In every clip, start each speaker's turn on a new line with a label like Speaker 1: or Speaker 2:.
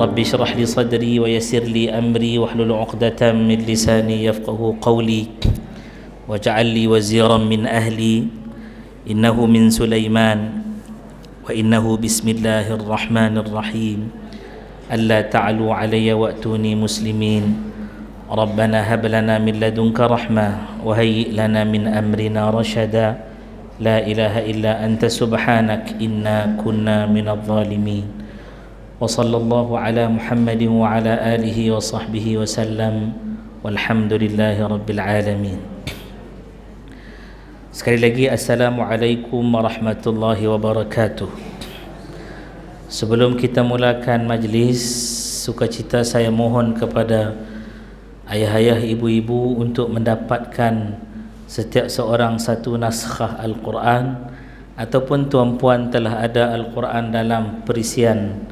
Speaker 1: رب اشرح لي صدري ويسر لي أمري واحلل عقدة من لساني يفقه قولي واجعل لي وزيرا من أهلي إنه من سليمان وإنه بسم الله الرحمن الرحيم ألا تعلوا علي وأتوني مسلمين ربنا هب لنا من لدنك رحمة وهيئ لنا من أمرنا رشدا لا إله إلا أنت سبحانك إنا كنا من الظالمين وصلى الله على محمد وعلى آله وصحبه وسلم والحمد لله رب العالمين Sekali lagi Assalamualaikum warahmatullahi wabarakatuh Sebelum kita mulakan majlis Sukacita saya mohon kepada Ayah-ayah ibu-ibu untuk mendapatkan Setiap seorang satu naskah Al-Quran Ataupun tuan-puan telah ada Al-Quran dalam perisian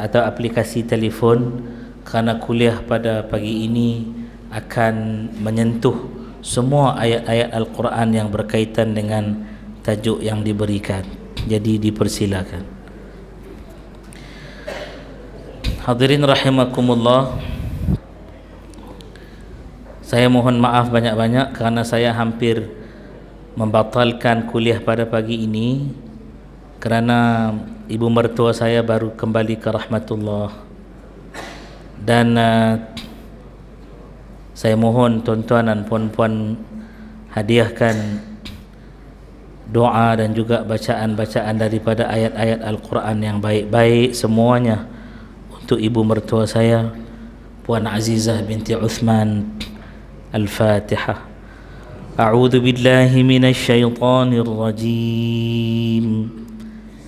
Speaker 1: atau aplikasi telefon kerana kuliah pada pagi ini akan menyentuh semua ayat-ayat Al-Quran yang berkaitan dengan tajuk yang diberikan jadi dipersilakan hadirin rahimakumullah saya mohon maaf banyak-banyak kerana saya hampir membatalkan kuliah pada pagi ini kerana ibu mertua saya baru kembali ke rahmatullah dan uh, saya mohon tuan-tuan dan puan-puan hadiahkan doa dan juga bacaan-bacaan daripada ayat-ayat Al-Quran yang baik-baik semuanya untuk ibu mertua saya Puan Azizah binti Uthman Al-Fatihah A'udhu billahi minasyaitanirrajim rajim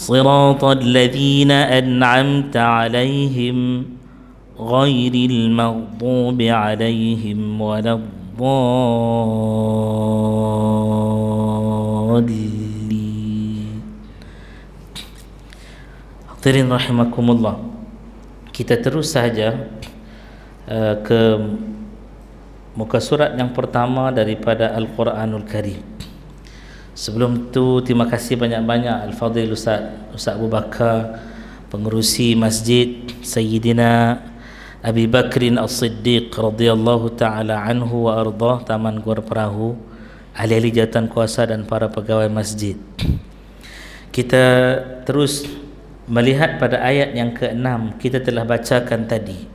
Speaker 1: صراط الذين انعمت عليهم غير المغضوب عليهم ولا الضالين Hadirin rahimakumullah Kita terus sahaja uh, ke muka surat yang pertama daripada Al-Quranul Karim Sebelum tu terima kasih banyak-banyak Al-Fadhil Ustaz Ustaz Abu Bakar pengerusi Masjid Sayyidina Abi Bakrin As-Siddiq radhiyallahu taala anhu wa arda Taman Gor Perahu ahli-ahli jawatan kuasa dan para pegawai masjid. Kita terus melihat pada ayat yang ke-6 kita telah bacakan tadi.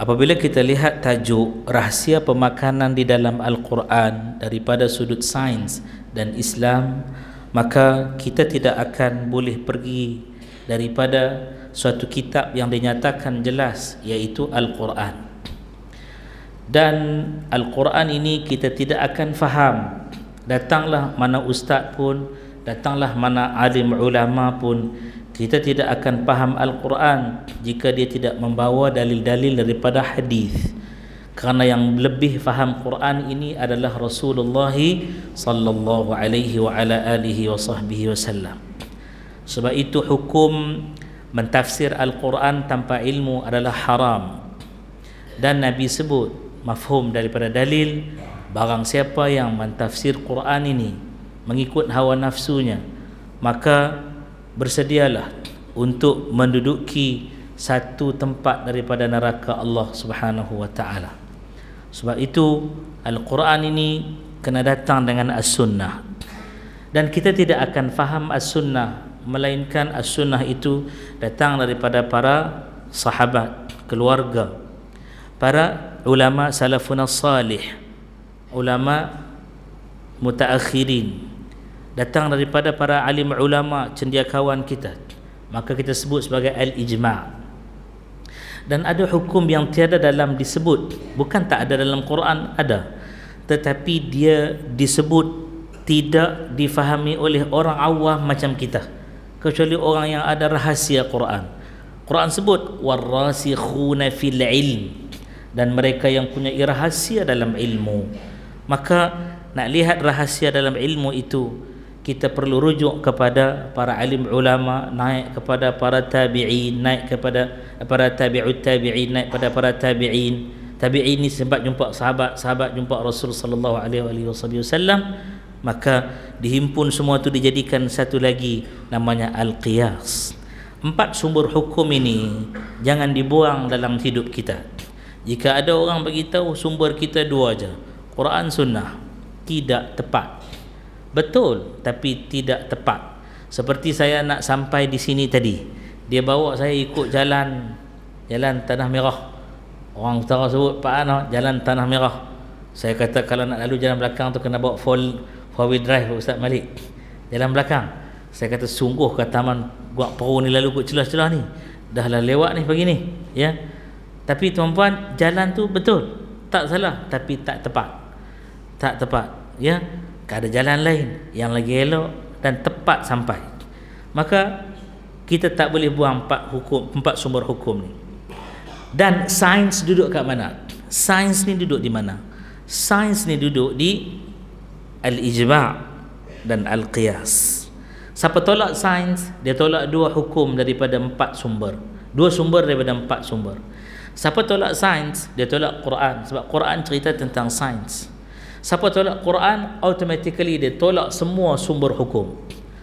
Speaker 1: Apabila kita lihat tajuk rahsia pemakanan di dalam Al-Quran daripada sudut sains dan Islam, maka kita tidak akan boleh pergi daripada suatu kitab yang dinyatakan jelas iaitu Al-Quran. Dan Al-Quran ini kita tidak akan faham. Datanglah mana ustaz pun, datanglah mana alim ulama pun, kita tidak akan faham Al-Quran jika dia tidak membawa dalil-dalil daripada hadis. Karena yang lebih faham Quran ini adalah Rasulullah sallallahu alaihi wa ala alihi wa sahbihi wasallam. Sebab itu hukum mentafsir Al-Quran tanpa ilmu adalah haram. Dan Nabi sebut mafhum daripada dalil barang siapa yang mentafsir Quran ini mengikut hawa nafsunya maka bersedialah untuk menduduki satu tempat daripada neraka Allah Subhanahu wa taala. Sebab itu Al-Quran ini kena datang dengan as-sunnah. Dan kita tidak akan faham as-sunnah melainkan as-sunnah itu datang daripada para sahabat, keluarga, para ulama salafun salih, ulama mutaakhirin, datang daripada para alim ulama cendekiawan kita maka kita sebut sebagai al ijma dan ada hukum yang tiada dalam disebut bukan tak ada dalam Quran ada tetapi dia disebut tidak difahami oleh orang awam macam kita kecuali orang yang ada rahsia Quran Quran sebut warasikhuna fil ilm dan mereka yang punya rahsia dalam ilmu maka nak lihat rahsia dalam ilmu itu kita perlu rujuk kepada para alim ulama naik kepada para tabi'in naik kepada para tabi'ut tabi'in naik kepada para tabi'in tabi'in ini sebab jumpa sahabat sahabat jumpa Rasul sallallahu alaihi wasallam maka dihimpun semua tu dijadikan satu lagi namanya al-qiyas empat sumber hukum ini jangan dibuang dalam hidup kita jika ada orang bagi tahu sumber kita dua aja Quran sunnah tidak tepat betul tapi tidak tepat seperti saya nak sampai di sini tadi dia bawa saya ikut jalan jalan tanah merah orang utara sebut Pak Anah jalan tanah merah saya kata kalau nak lalu jalan belakang tu kena bawa full four wheel drive Ustaz Malik jalan belakang saya kata sungguh ke taman gua Peru ni lalu kot celah-celah ni dah lah lewat ni pagi ni ya tapi tuan tuan jalan tu betul tak salah tapi tak tepat tak tepat ya maka ada jalan lain yang lagi elok dan tepat sampai maka kita tak boleh buang empat hukum empat sumber hukum ni dan sains duduk kat mana sains ni duduk di mana sains ni duduk di al ijma dan al qiyas siapa tolak sains dia tolak dua hukum daripada empat sumber dua sumber daripada empat sumber siapa tolak sains dia tolak Quran sebab Quran cerita tentang sains Siapa tolak Quran Automatically dia tolak semua sumber hukum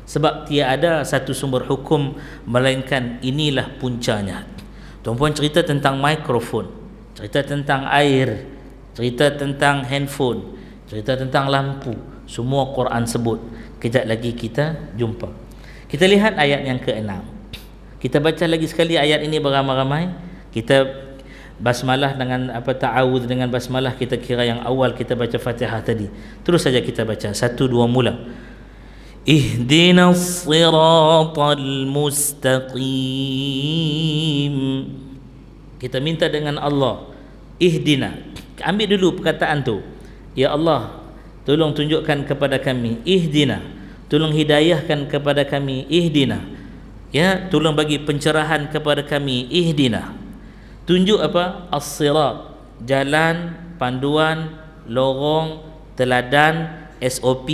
Speaker 1: Sebab tiada satu sumber hukum Melainkan inilah puncanya Tuan-puan cerita tentang mikrofon Cerita tentang air Cerita tentang handphone Cerita tentang lampu Semua Quran sebut Kejap lagi kita jumpa Kita lihat ayat yang keenam. Kita baca lagi sekali ayat ini beramai-ramai Kita basmalah dengan apa ta'awud dengan basmalah kita kira yang awal kita baca fatihah tadi terus saja kita baca satu dua mula ihdinas siratal mustaqim kita minta dengan Allah ihdina ambil dulu perkataan tu ya Allah tolong tunjukkan kepada kami ihdina tolong hidayahkan kepada kami ihdina ya tolong bagi pencerahan kepada kami ihdina tunjuk apa as-sirat jalan panduan lorong teladan SOP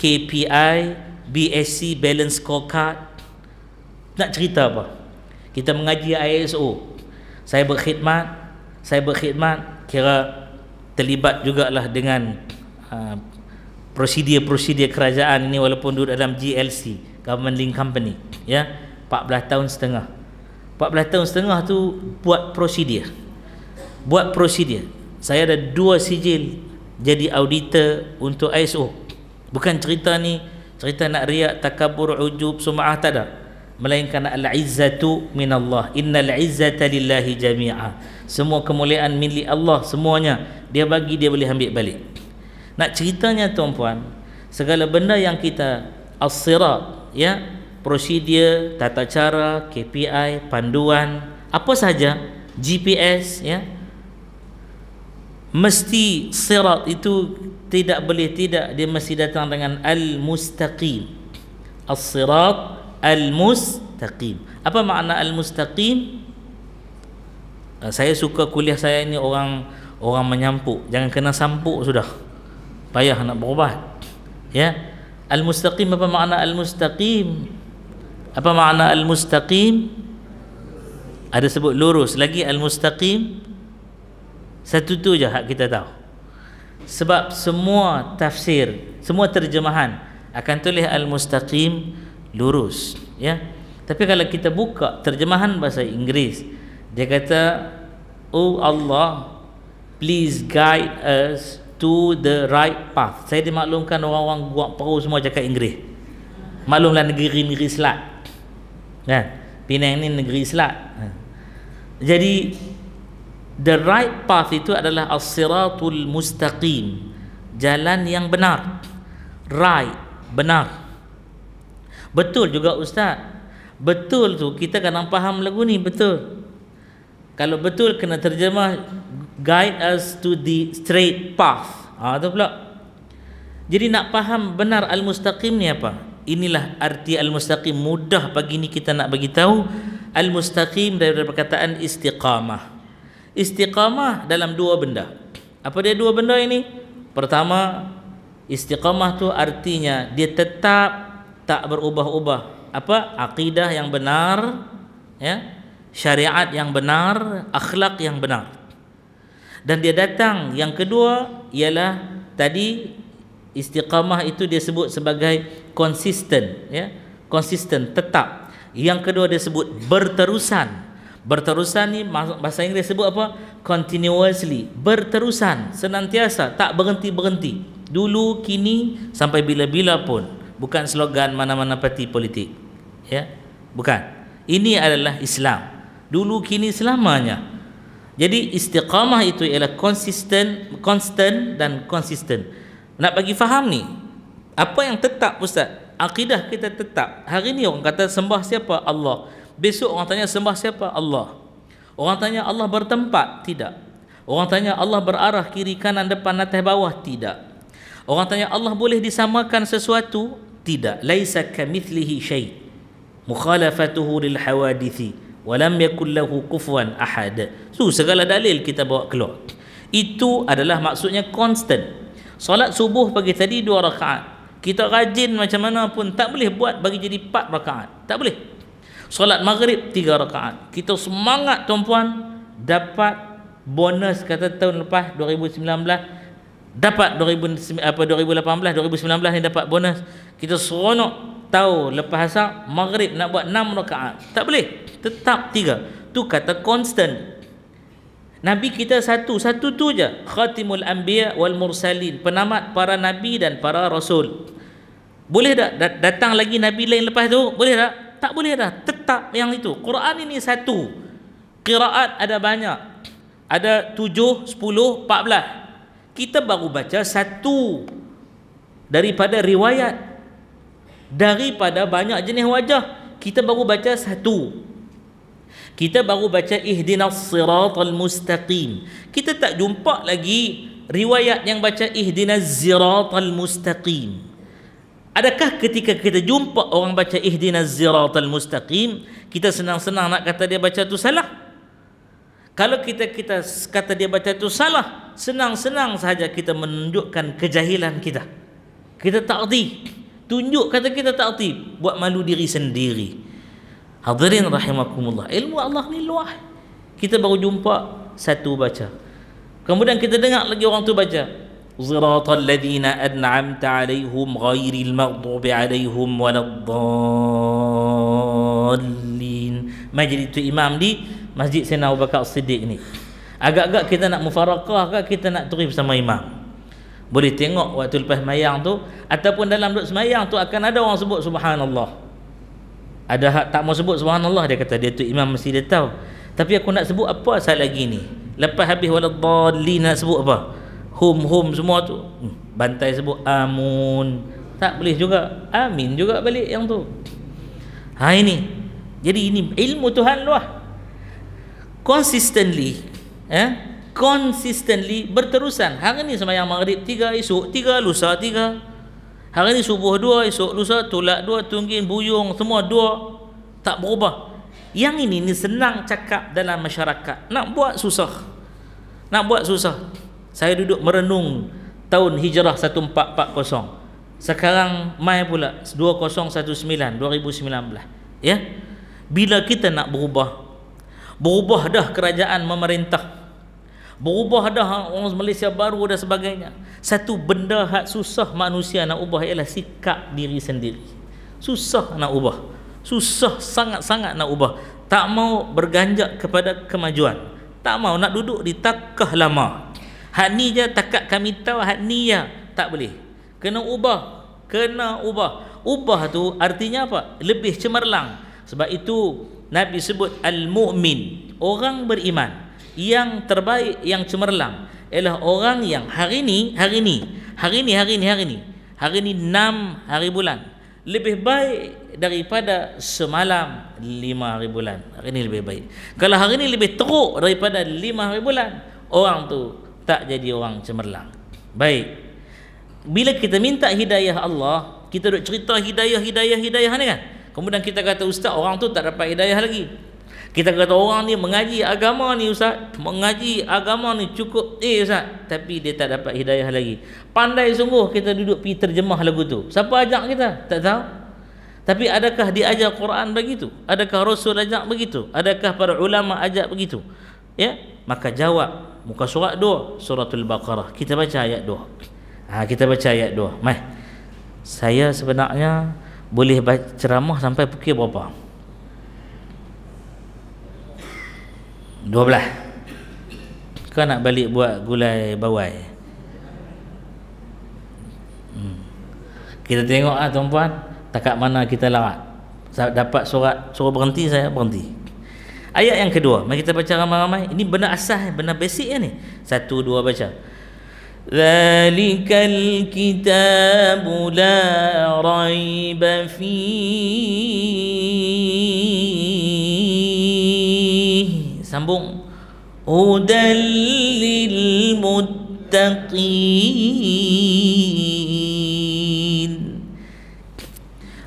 Speaker 1: KPI BSC balance scorecard nak cerita apa kita mengaji ISO saya berkhidmat saya berkhidmat kira terlibat jugalah dengan uh, prosedur-prosedur uh, kerajaan ini walaupun duduk dalam GLC government link company ya 14 tahun setengah 14 tahun setengah tu buat prosedur buat prosedur saya ada dua sijil jadi auditor untuk ISO bukan cerita ni cerita nak riak takabur ujub sumah tak ada melainkan al-izzatu minallah innal izzata lillahi jami'a semua kemuliaan milik Allah semuanya dia bagi dia boleh ambil balik nak ceritanya tuan tuan. segala benda yang kita as-sirat ya prosedur, tata cara, KPI, panduan, apa saja, GPS ya. Mesti sirat itu tidak boleh tidak dia mesti datang dengan al-mustaqim. As-sirat al-mustaqim. Apa makna al-mustaqim? Eh, saya suka kuliah saya ini orang orang menyampuk, jangan kena sampuk sudah. Payah nak berubah. Ya. Al-mustaqim apa makna al-mustaqim? apa makna al-mustaqim ada sebut lurus lagi al-mustaqim satu tu je hak kita tahu sebab semua tafsir semua terjemahan akan tulis al-mustaqim lurus ya tapi kalau kita buka terjemahan bahasa Inggeris dia kata oh Allah please guide us to the right path saya dimaklumkan orang-orang buat perut semua cakap Inggeris maklumlah negeri-negeri selat kan Penang ni negeri Selat ha. jadi the right path itu adalah as-siratul mustaqim jalan yang benar right benar betul juga ustaz betul tu kita kadang faham lagu ni betul kalau betul kena terjemah guide us to the straight path ah ha, tu pula jadi nak faham benar al-mustaqim ni apa inilah arti al-mustaqim mudah pagi ini kita nak bagi tahu al-mustaqim daripada perkataan istiqamah istiqamah dalam dua benda apa dia dua benda ini pertama istiqamah tu artinya dia tetap tak berubah-ubah apa akidah yang benar ya syariat yang benar akhlak yang benar dan dia datang yang kedua ialah tadi istiqamah itu dia sebut sebagai konsisten ya konsisten tetap yang kedua dia sebut berterusan berterusan ni bahasa Inggeris sebut apa continuously berterusan senantiasa tak berhenti berhenti dulu kini sampai bila-bila pun bukan slogan mana-mana parti politik ya bukan ini adalah Islam dulu kini selamanya jadi istiqamah itu ialah konsisten konstan dan konsisten nak bagi faham ni apa yang tetap ustaz akidah kita tetap hari ni orang kata sembah siapa Allah besok orang tanya sembah siapa Allah orang tanya Allah bertempat tidak orang tanya Allah berarah kiri kanan depan atas bawah tidak orang tanya Allah boleh disamakan sesuatu tidak laisa kamithlihi syai mukhalafatuhu lil hawadithi walam yakul lahu kufuwan ahad tu segala dalil kita bawa keluar itu adalah maksudnya constant solat subuh pagi tadi dua rakaat kita rajin macam mana pun tak boleh buat bagi jadi empat rakaat tak boleh solat maghrib tiga rakaat kita semangat tuan-puan dapat bonus kata tahun lepas 2019 dapat 2000, apa 2018 2019 ni dapat bonus kita seronok tahu lepas asar maghrib nak buat enam rakaat tak boleh tetap tiga tu kata constant Nabi kita satu, satu tu je. Khatimul Anbiya wal Mursalin. Penamat para Nabi dan para Rasul. Boleh tak datang lagi Nabi lain lepas tu? Boleh tak? Tak boleh dah. Tetap yang itu. Quran ini satu. Qiraat ada banyak. Ada tujuh, sepuluh, empat belah. Kita baru baca satu daripada riwayat. Daripada banyak jenis wajah. Kita baru baca Satu kita baru baca ihdinas siratal mustaqim kita tak jumpa lagi riwayat yang baca ihdinas siratal mustaqim adakah ketika kita jumpa orang baca ihdinas siratal mustaqim kita senang-senang nak kata dia baca tu salah kalau kita kita kata dia baca tu salah, senang-senang saja kita menunjukkan kejahilan kita. Kita tak Tunjuk kata kita tak buat malu diri sendiri. Hadirin rahimakumullah. Ilmu Allah ni luah. Kita baru jumpa satu baca. Kemudian kita dengar lagi orang tu baca. Ziratal ladina an'amta alaihum ghairil maghdubi alaihum waladdallin. Majlis tu imam di Masjid Sayyidina Abu Bakar Siddiq ni. Agak-agak kita nak mufarakah ke kita nak turis bersama imam. Boleh tengok waktu lepas mayang tu ataupun dalam duduk semayang tu akan ada orang sebut subhanallah ada hak tak mau sebut subhanallah dia kata dia tu imam mesti dia tahu tapi aku nak sebut apa asal lagi ni lepas habis waladhali nak sebut apa hum hum semua tu hmm, bantai sebut amun tak boleh juga amin juga balik yang tu ha ini jadi ini ilmu Tuhan luah consistently eh consistently berterusan hari ni semayang maghrib tiga esok tiga lusa tiga Hari ni subuh dua, esok lusa tulak dua, tunggin, buyung, semua dua. Tak berubah. Yang ini ni senang cakap dalam masyarakat. Nak buat susah. Nak buat susah. Saya duduk merenung tahun hijrah 1440. Sekarang mai pula 2019 2019 ya. Bila kita nak berubah? Berubah dah kerajaan memerintah. Berubah dah orang Malaysia baru dan sebagainya satu benda yang susah manusia nak ubah ialah sikap diri sendiri susah nak ubah susah sangat-sangat nak ubah tak mau berganjak kepada kemajuan tak mau nak duduk di takkah lama hak ni je takat kami tahu hak ni ya tak boleh kena ubah kena ubah ubah tu artinya apa lebih cemerlang sebab itu Nabi sebut al-mu'min orang beriman yang terbaik yang cemerlang ialah orang yang hari ini hari ini hari ini hari ini hari ini hari ini enam hari bulan lebih baik daripada semalam lima hari bulan hari ini lebih baik kalau hari ini lebih teruk daripada lima hari bulan orang tu tak jadi orang cemerlang baik bila kita minta hidayah Allah kita duk cerita hidayah hidayah hidayah ni kan kemudian kita kata ustaz orang tu tak dapat hidayah lagi kita kata orang ni mengaji agama ni Ustaz. Mengaji agama ni cukup eh Ustaz. Tapi dia tak dapat hidayah lagi. Pandai sungguh kita duduk pergi terjemah lagu tu. Siapa ajak kita? Tak tahu. Tapi adakah dia ajak Quran begitu? Adakah Rasul ajak begitu? Adakah para ulama ajak begitu? Ya, maka jawab muka surat 2 suratul baqarah. Kita baca ayat 2. Ha, kita baca ayat 2. Mai. Saya sebenarnya boleh ceramah sampai pukul berapa? dua belah kau nak balik buat gulai bawai hmm. kita tengok lah tuan-puan takat mana kita larat dapat surat suruh berhenti saya berhenti ayat yang kedua mari kita baca ramai-ramai ini benda asah benda basic ni satu dua baca ذلك Kitab la ريب fi sambung udallil muttaqin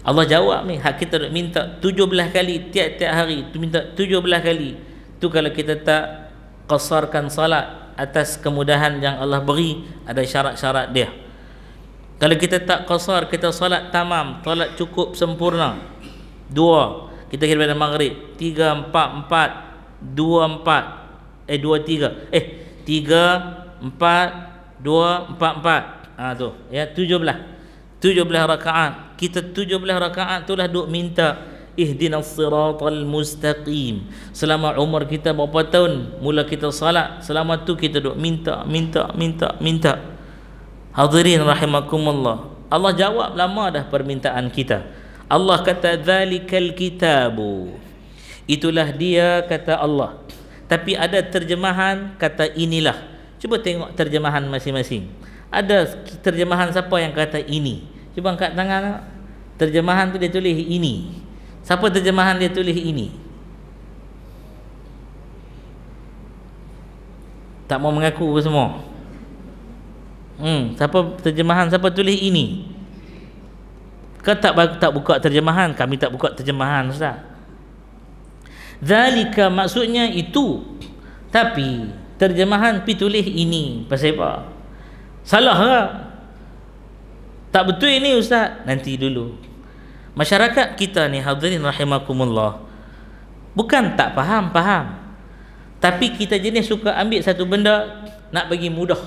Speaker 1: Allah jawab ni hak kita nak minta 17 kali tiap-tiap hari tu minta 17 kali tu kalau kita tak qasarkan salat atas kemudahan yang Allah beri ada syarat-syarat dia kalau kita tak qasar kita salat tamam salat cukup sempurna dua kita kira pada maghrib tiga empat empat dua empat eh dua tiga eh tiga empat dua empat empat ha, tu ya tujuh belah tujuh belah rakaat kita tujuh belah rakaat tu lah duk minta ihdin ihdinas siratal mustaqim selama umur kita berapa tahun mula kita salat selama tu kita duk minta minta minta minta hadirin rahimakumullah Allah jawab lama dah permintaan kita Allah kata zalikal kitabu itulah dia kata Allah tapi ada terjemahan kata inilah cuba tengok terjemahan masing-masing ada terjemahan siapa yang kata ini cuba angkat tangan terjemahan tu dia tulis ini siapa terjemahan dia tulis ini tak mau mengaku ke semua hmm siapa terjemahan siapa tulis ini kau tak, tak buka terjemahan kami tak buka terjemahan ustaz Zalika maksudnya itu. Tapi terjemahan pitulih ini pasal apa? Salah ke? Tak betul ini ustaz. Nanti dulu. Masyarakat kita ni hadirin rahimakumullah. Bukan tak faham, faham. Tapi kita jenis suka ambil satu benda nak bagi mudah.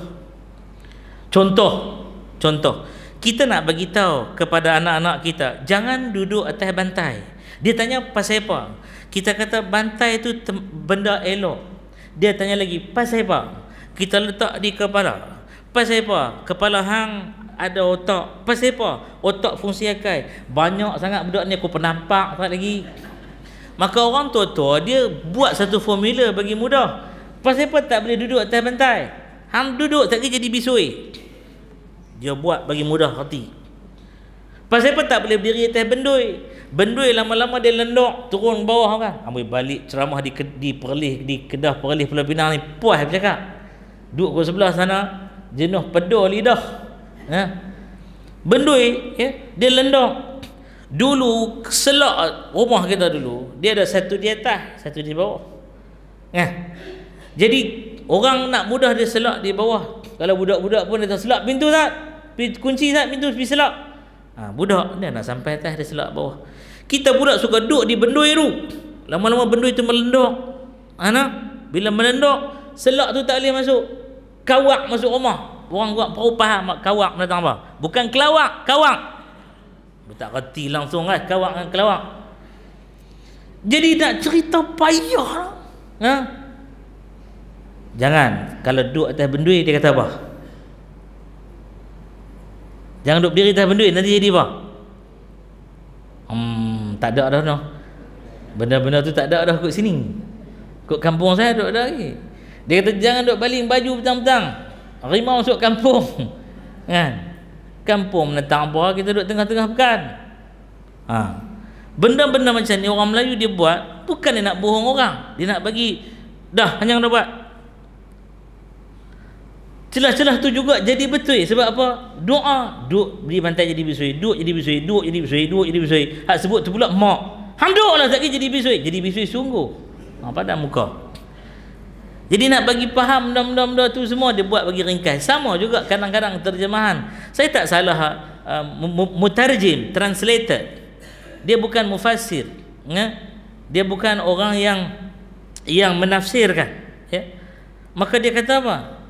Speaker 1: Contoh, contoh. Kita nak bagi tahu kepada anak-anak kita, jangan duduk atas bantai. Dia tanya pasal apa? kita kata bantai itu benda elok dia tanya lagi pasal apa kita letak di kepala pasal apa kepala hang ada otak pasal apa otak fungsi akal banyak sangat budak ni aku penampak tak lagi maka orang tua-tua dia buat satu formula bagi mudah pasal apa tak boleh duduk atas bantai hang duduk tak jadi bisui dia buat bagi mudah hati Pasal apa tak boleh berdiri atas bendui? Bendui lama-lama dia lenduk turun bawah kan. Ambil ah, balik ceramah di di Perlis di Kedah perlih Pulau Pinang ni puas bercakap. Duduk kat sebelah sana jenuh pedul lidah. Ya. Bendui ya, dia lenduk. Dulu selak rumah kita dulu, dia ada satu di atas, satu di bawah. Ya. Jadi orang nak mudah dia selak di bawah. Kalau budak-budak pun datang selak pintu tak? Kunci tak pintu pergi selak ha, budak dia nak sampai atas dia selak bawah kita budak suka duduk di bendui tu lama-lama bendui tu melendok anak ha, bila melendok selak tu tak boleh masuk kawak masuk rumah orang buat baru faham mak kawak menatang apa bukan kelawak kawak dia tak reti langsung lah kawak dengan kelawak jadi nak cerita payah ha? jangan kalau duduk atas bendui dia kata apa Jangan duduk berdiri atas benda nanti jadi apa? Hmm, tak ada dah noh. Benda-benda tu tak ada dah kat sini. Kat kampung saya duduk ada lagi. Dia kata jangan duduk baling baju petang-petang. Rimau masuk kampung. Kan? Kampung menentang apa kita duduk tengah-tengah bukan? Ha. Benda-benda macam ni orang Melayu dia buat bukan dia nak bohong orang. Dia nak bagi dah hanya nak buat. Celah-celah tu juga jadi betul. Sebab apa? Doa. Duk beri bantai jadi bisui. Duk jadi bisui. Duk jadi bisui. Duk jadi bisui. Hak sebut tu pula mak. Alhamdulillah tadi jadi bisui. Jadi bisui sungguh. Ha, pada muka. Jadi nak bagi faham benda-benda tu semua dia buat bagi ringkas. Sama juga kadang-kadang terjemahan. Saya tak salah uh, mutarjim, translator. Dia bukan mufassir. Ya? Dia bukan orang yang yang menafsirkan. Ya? Maka dia kata apa?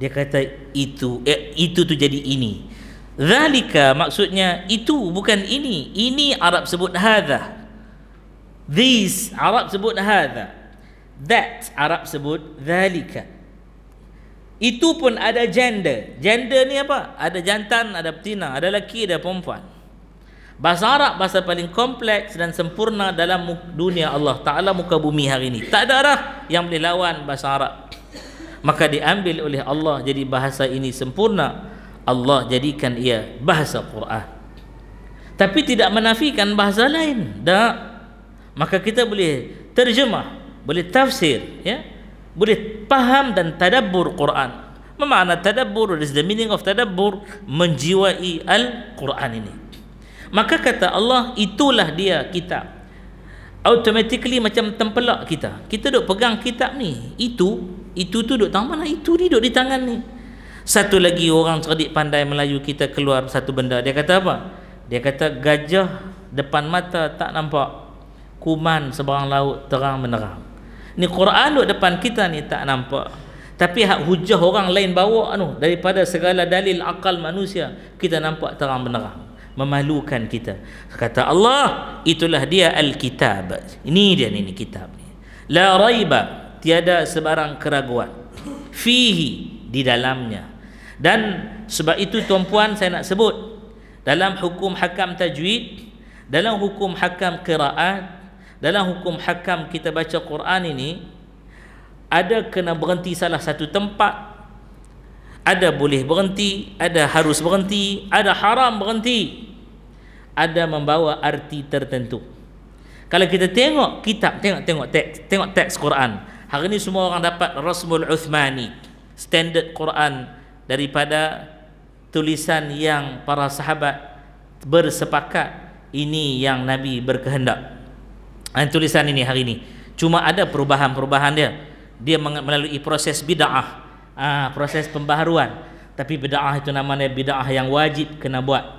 Speaker 1: dia kata itu eh, itu tu jadi ini zalika maksudnya itu bukan ini ini arab sebut hadza this arab sebut hadza that arab sebut zalika itu pun ada gender gender ni apa ada jantan ada betina ada lelaki ada perempuan Bahasa Arab bahasa paling kompleks dan sempurna dalam dunia Allah Ta'ala muka bumi hari ini. Tak ada arah yang boleh lawan bahasa Arab maka diambil oleh Allah jadi bahasa ini sempurna Allah jadikan ia bahasa Quran tapi tidak menafikan bahasa lain tak maka kita boleh terjemah boleh tafsir ya boleh faham dan tadabbur Quran memakna tadabbur is the meaning of tadabbur menjiwai al-Quran ini maka kata Allah itulah dia kitab automatically macam tempelak kita kita duk pegang kitab ni itu itu tu duduk tangan mana itu ni duduk di tangan ni satu lagi orang cerdik pandai Melayu kita keluar satu benda dia kata apa dia kata gajah depan mata tak nampak kuman seberang laut terang menerang ni Quran duduk depan kita ni tak nampak tapi hak hujah orang lain bawa anu daripada segala dalil akal manusia kita nampak terang menerang, memalukan kita kata Allah itulah dia Al Kitab. ini dia ni, kitab ni la raiba tiada sebarang keraguan fihi di dalamnya dan sebab itu tuan-puan saya nak sebut dalam hukum hakam tajwid dalam hukum hakam qiraat dalam hukum hakam kita baca Quran ini ada kena berhenti salah satu tempat ada boleh berhenti ada harus berhenti ada haram berhenti ada membawa arti tertentu kalau kita tengok kitab tengok tengok teks tengok teks Quran Hari ini semua orang dapat Rasmul Uthmani Standard Quran daripada tulisan yang para sahabat bersepakat ini yang Nabi berkehendak dan tulisan ini hari ini cuma ada perubahan-perubahan dia dia melalui proses bida'ah ah, proses pembaharuan tapi bida'ah itu namanya bida'ah yang wajib kena buat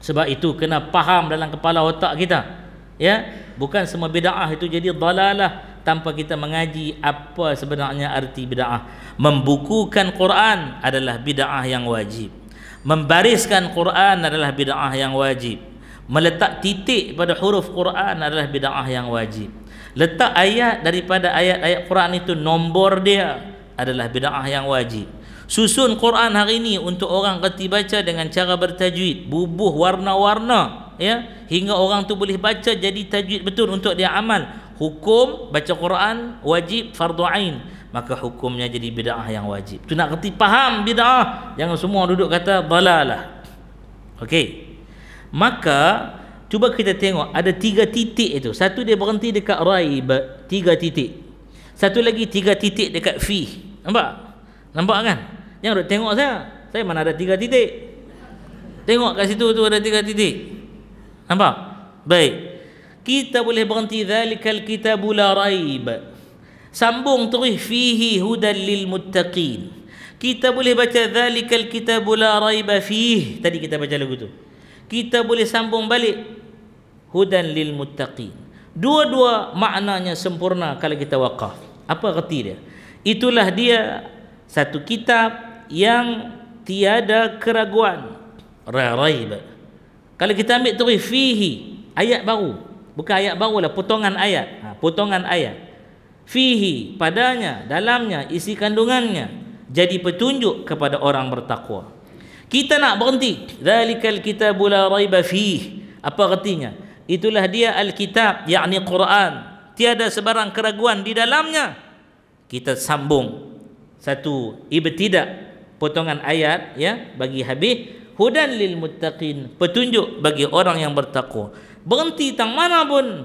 Speaker 1: sebab itu kena faham dalam kepala otak kita ya bukan semua bida'ah itu jadi dalalah tanpa kita mengaji apa sebenarnya arti bid'ah. Membukukan Quran adalah bid'ah yang wajib. Membariskan Quran adalah bid'ah yang wajib. Meletak titik pada huruf Quran adalah bid'ah yang wajib. Letak ayat daripada ayat-ayat Quran itu nombor dia adalah bid'ah yang wajib. Susun Quran hari ini untuk orang reti baca dengan cara bertajwid, bubuh warna-warna ya, hingga orang tu boleh baca jadi tajwid betul untuk dia amal hukum baca Quran wajib fardu ain maka hukumnya jadi bidah yang wajib tu nak kerti faham bidah jangan semua duduk kata dalalah okey maka cuba kita tengok ada tiga titik itu satu dia berhenti dekat rai tiga titik satu lagi tiga titik dekat fi nampak nampak kan yang duduk tengok saya saya mana ada tiga titik tengok kat situ tu ada tiga titik nampak baik kita boleh berhenti zalikal kitabu la raib sambung terus fihi hudal lil muttaqin kita boleh baca zalikal kitabu la raib fih tadi kita baca lagu tu kita boleh sambung balik hudan lil muttaqin dua-dua maknanya sempurna kalau kita waqaf apa erti dia itulah dia satu kitab yang tiada keraguan raib kalau kita ambil terus fihi ayat baru bukan ayat baru lah potongan ayat ha, potongan ayat fihi padanya dalamnya isi kandungannya jadi petunjuk kepada orang bertakwa kita nak berhenti zalikal kitab la raiba fih apa artinya itulah dia alkitab yakni Quran tiada sebarang keraguan di dalamnya kita sambung satu ibtidak potongan ayat ya bagi habis hudan lil muttaqin petunjuk bagi orang yang bertakwa berhenti tang mana pun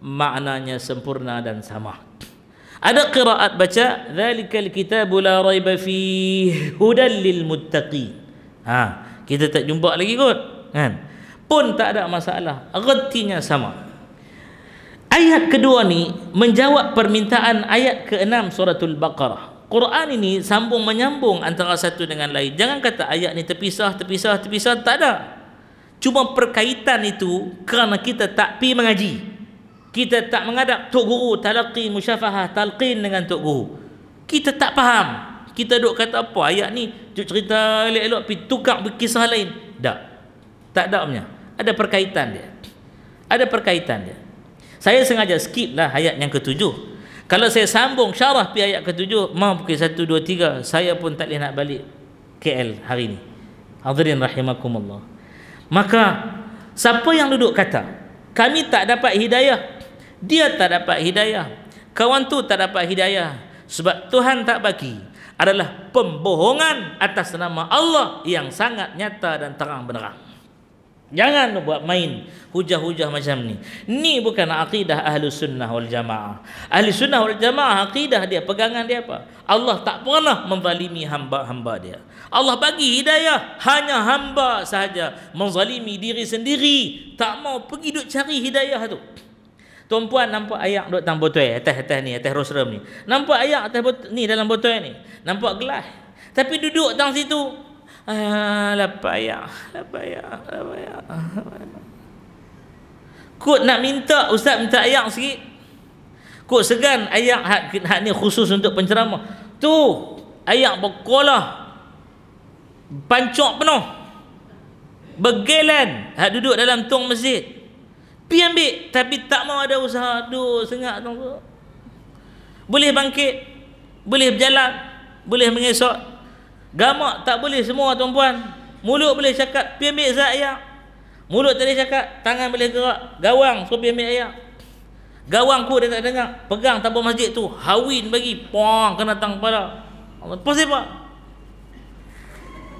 Speaker 1: maknanya sempurna dan sama ada qiraat baca zalikal kitabu la raiba fi hudal lil muttaqi. ha kita tak jumpa lagi kot kan pun tak ada masalah ertinya sama ayat kedua ni menjawab permintaan ayat keenam suratul baqarah Quran ini sambung menyambung antara satu dengan lain. Jangan kata ayat ni terpisah, terpisah, terpisah. Tak ada cuma perkaitan itu kerana kita tak pi mengaji kita tak mengadap tok guru talaqi musyafahah talqin dengan tok guru kita tak faham kita duk kata apa ayat ni duk cerita elok-elok pi tukar berkisah lain tak tak ada punya ada perkaitan dia ada perkaitan dia saya sengaja skip lah ayat yang ketujuh kalau saya sambung syarah pi ayat ketujuh mau pukul satu dua tiga saya pun tak boleh nak balik KL hari ni hadirin rahimakumullah maka siapa yang duduk kata kami tak dapat hidayah dia tak dapat hidayah kawan tu tak dapat hidayah sebab Tuhan tak bagi adalah pembohongan atas nama Allah yang sangat nyata dan terang benderang. Jangan buat main hujah-hujah macam ni. Ni bukan akidah ahli sunnah wal jamaah. Ahli sunnah wal jamaah akidah dia, pegangan dia apa? Allah tak pernah menzalimi hamba-hamba dia. Allah bagi hidayah, hanya hamba sahaja menzalimi diri sendiri. Tak mau pergi duk cari hidayah tu. Tuan-puan nampak ayak duk dalam botol atas-atas ni, atas rosrem ni. Nampak ayak atas botol ni dalam botol ni. Nampak gelas. Tapi duduk dalam situ, Ah, la payah, la payah, la payah. Kut nak minta, ustaz minta ayak sikit. Kut segan ayak hak, hak ni khusus untuk penceramah. Tu ayak berkola. Pancok penuh. Bergelan hak duduk dalam tong masjid. Pi ambil tapi tak mau ada usaha duduk sengak tong. Boleh bangkit, boleh berjalan, boleh mengesok Gamak tak boleh semua tuan-puan. Mulut boleh cakap piambil zat ayak. Mulut tadi cakap tangan boleh gerak. Gawang suruh piambil ayak. Gawang ku dia tak dengar. Pegang tabung masjid tu. Hawin bagi. Puang kena tang kepala. Apa siapa?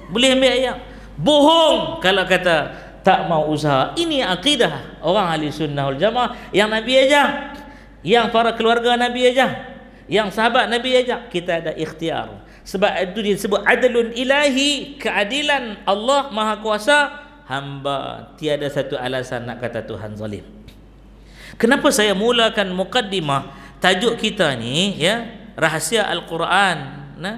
Speaker 1: Boleh ambil ayak. Bohong kalau kata tak mau usaha. Ini akidah orang ahli sunnah jamaah. Yang Nabi aja, Yang para keluarga Nabi aja, Yang sahabat Nabi aja. Kita ada ikhtiar sebab itu dia sebut adlun ilahi keadilan Allah maha kuasa hamba tiada satu alasan nak kata Tuhan zalim kenapa saya mulakan mukadimah tajuk kita ni ya rahsia al-Quran nah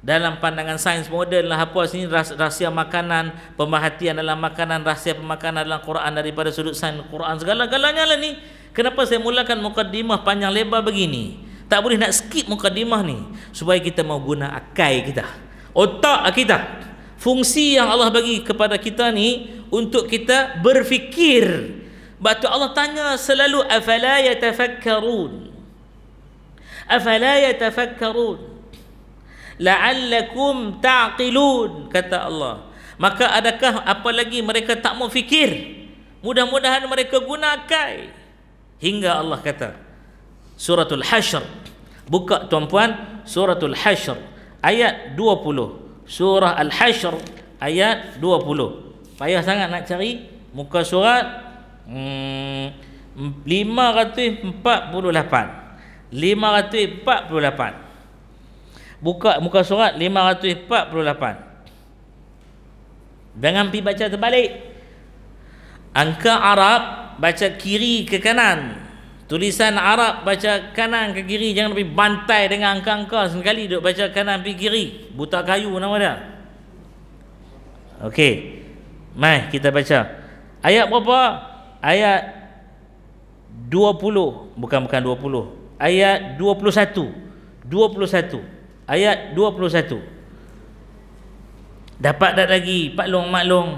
Speaker 1: dalam pandangan sains moden lah apa sini rahsia makanan pemerhatian dalam makanan rahsia pemakanan dalam Quran daripada sudut sains Quran segala-galanya lah ni kenapa saya mulakan mukadimah panjang lebar begini tak boleh nak skip mukadimah ni supaya kita mau guna akai kita otak kita fungsi yang Allah bagi kepada kita ni untuk kita berfikir batu Allah tanya selalu afala yatafakkarun afala yatafakkarun la'allakum ta'qilun kata Allah maka adakah apa lagi mereka tak mau fikir mudah-mudahan mereka guna akai hingga Allah kata suratul hasyr buka tuan-puan suratul hasyr ayat 20 surah al-hasyr ayat 20 payah sangat nak cari muka surat hmm, 548 548 buka muka surat 548 jangan pergi baca terbalik angka Arab baca kiri ke kanan tulisan Arab baca kanan ke kiri jangan lebih bantai dengan angka-angka sekali duk baca kanan pergi kiri buta kayu nama dia Okey. Mai kita baca. Ayat berapa? Ayat 20, bukan bukan 20. Ayat 21. 21. Ayat 21. Dapat tak lagi Pak Long Mak Long?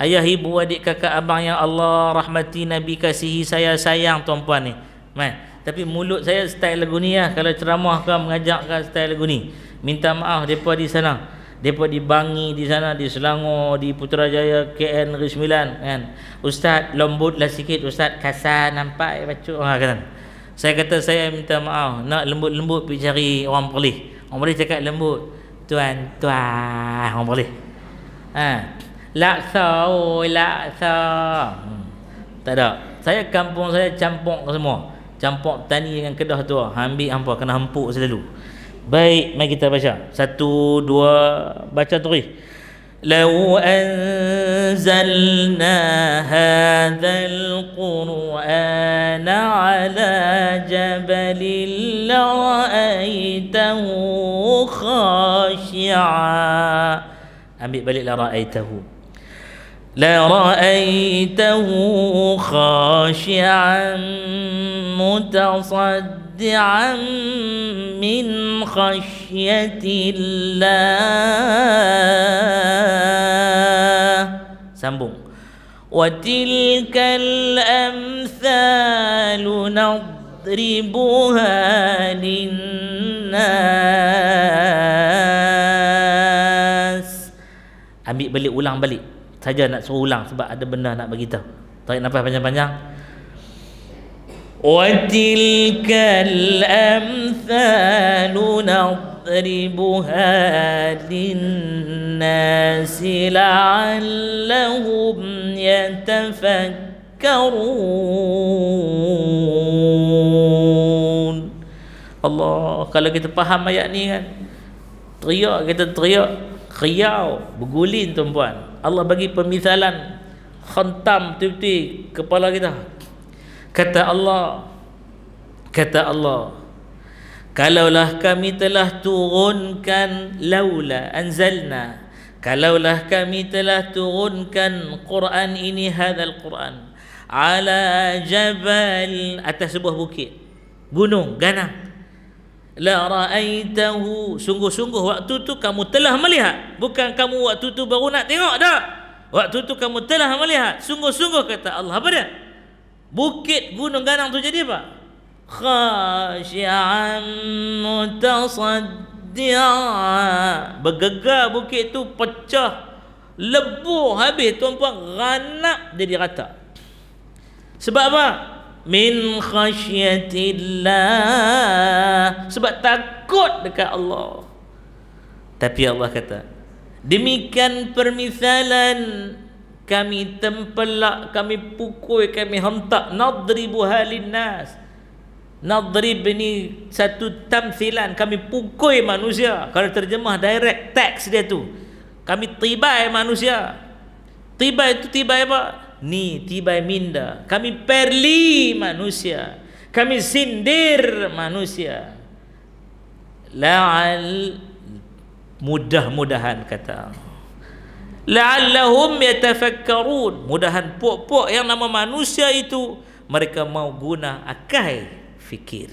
Speaker 1: ayah ibu adik kakak abang yang Allah rahmati Nabi kasihi saya sayang tuan-puan ni Man. tapi mulut saya style lagu ni lah kalau ceramah ke mengajak ke style lagu ni minta maaf mereka di sana mereka di Bangi di sana di Selangor di Putrajaya KN Negeri Sembilan kan ustaz lembutlah sikit ustaz kasar nampak ya eh, bacu ha, kata. saya kata saya minta maaf nak lembut-lembut pergi cari orang perlih orang perlih cakap lembut tuan tuan orang perlih ha laksa oi laksa hmm. tak ada saya kampung saya campur semua campur tani dengan kedah tu ambil hampa kena hampuk selalu baik mari kita baca satu dua baca terus لو أنزلنا هذا ala على جبل لرأيته خاشعا أمي بلي لرأيته لرأيته خاشعا متصدعا من خشية الله سمبوم وتلك الأمثال نضربها للناس ambil balik ulang balik saja nak suruh ulang sebab ada benda nak bagi tahu tarik nafas panjang-panjang wa tilkal amthal nadribuha lin nas la'allahum yatafakkarun Allah kalau kita faham ayat ni kan teriak kita teriak riau berguling tuan-tuan Allah bagi pemisalan khantam tiuti kepala kita kata Allah kata Allah kalaulah kami telah turunkan laula anzalna kalaulah kami telah turunkan Quran ini hadal Quran ala jabal atas sebuah bukit gunung ganang la raaitahu sungguh-sungguh waktu tu kamu telah melihat bukan kamu waktu tu baru nak tengok dah waktu tu kamu telah melihat sungguh-sungguh kata Allah apa dia bukit gunung ganang tu jadi apa khashi'an mutasaddi'an bergegar bukit tu pecah lebur habis tuan-tuan ranak jadi rata sebab apa min khasyatillah sebab takut dekat Allah tapi Allah kata demikian permisalan kami tempelak kami pukul kami hentak nadribu halin nas nadrib ni satu tamthilan kami pukul manusia kalau terjemah direct teks dia tu kami tibai manusia tibai itu tibai apa ni tiba minda kami perli manusia kami sindir manusia la'al mudah-mudahan kata la'allahum yatafakkarun mudahan puak-puak yang nama manusia itu mereka mau guna akai fikir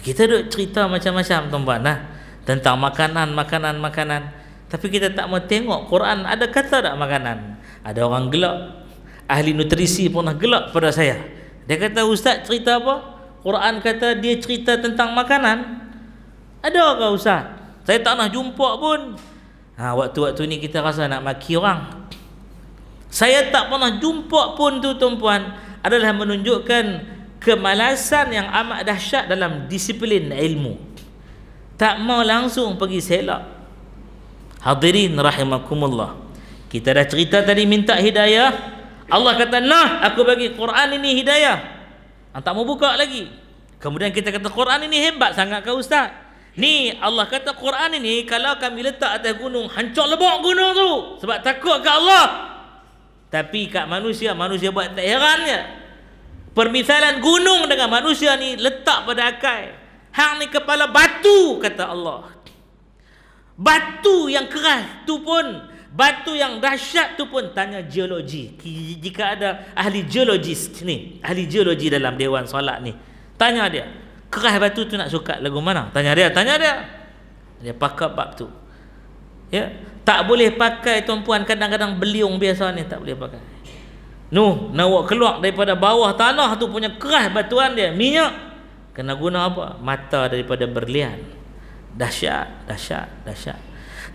Speaker 1: kita duk cerita macam-macam tuan-tuan nah, tentang makanan makanan makanan tapi kita tak mau tengok Quran ada kata tak makanan ada orang gelak ahli nutrisi pernah gelak pada saya dia kata ustaz cerita apa Quran kata dia cerita tentang makanan ada orang ustaz saya tak nak jumpa pun ha, waktu-waktu ni kita rasa nak maki orang saya tak pernah jumpa pun tu tuan-puan adalah menunjukkan kemalasan yang amat dahsyat dalam disiplin ilmu tak mau langsung pergi selak hadirin rahimakumullah kita dah cerita tadi minta hidayah Allah kata nah aku bagi Quran ini hidayah Anda ah, mau buka lagi kemudian kita kata Quran ini hebat sangat kau ustaz ni Allah kata Quran ini kalau kami letak atas gunung hancur lebok gunung tu sebab takut ke Allah tapi kat manusia manusia buat tak herannya. permisalan gunung dengan manusia ni letak pada akal hang ni kepala batu kata Allah batu yang keras tu pun Batu yang dahsyat tu pun tanya geologi. Jika ada ahli geologis ni, ahli geologi dalam dewan solat ni, tanya dia, kerah batu tu nak sukat lagu mana? Tanya dia, tanya dia. Dia pakai bab tu. Ya, tak boleh pakai tuan-puan kadang-kadang beliung biasa ni tak boleh pakai. Nuh nak keluar daripada bawah tanah tu punya kerah batuan dia, minyak. Kena guna apa? Mata daripada berlian. Dahsyat, dahsyat, dahsyat.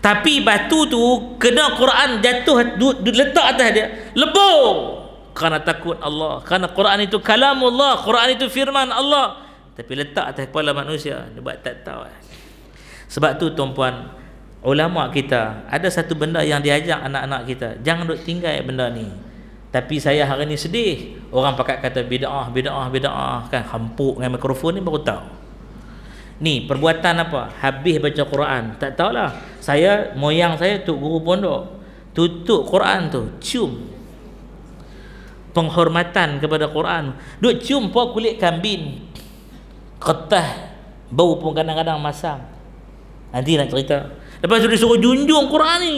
Speaker 1: Tapi batu tu kena Quran jatuh letak atas dia. Lebur. Kerana takut Allah. Kerana Quran itu kalam Quran itu firman Allah. Tapi letak atas kepala manusia. Dia buat tak tahu. Sebab tu tuan-puan. Ulama kita. Ada satu benda yang diajak anak-anak kita. Jangan duduk tinggal benda ni. Tapi saya hari ni sedih. Orang pakat kata bida'ah, bida'ah, bida'ah. Kan hampuk dengan mikrofon ni baru tahu ni perbuatan apa habis baca Quran tak tahulah saya moyang saya tu guru pondok tutup Quran tu cium penghormatan kepada Quran duk cium pa kulit kambing ketah bau pun kadang-kadang masam nanti nak cerita lepas tu dia suruh junjung Quran ni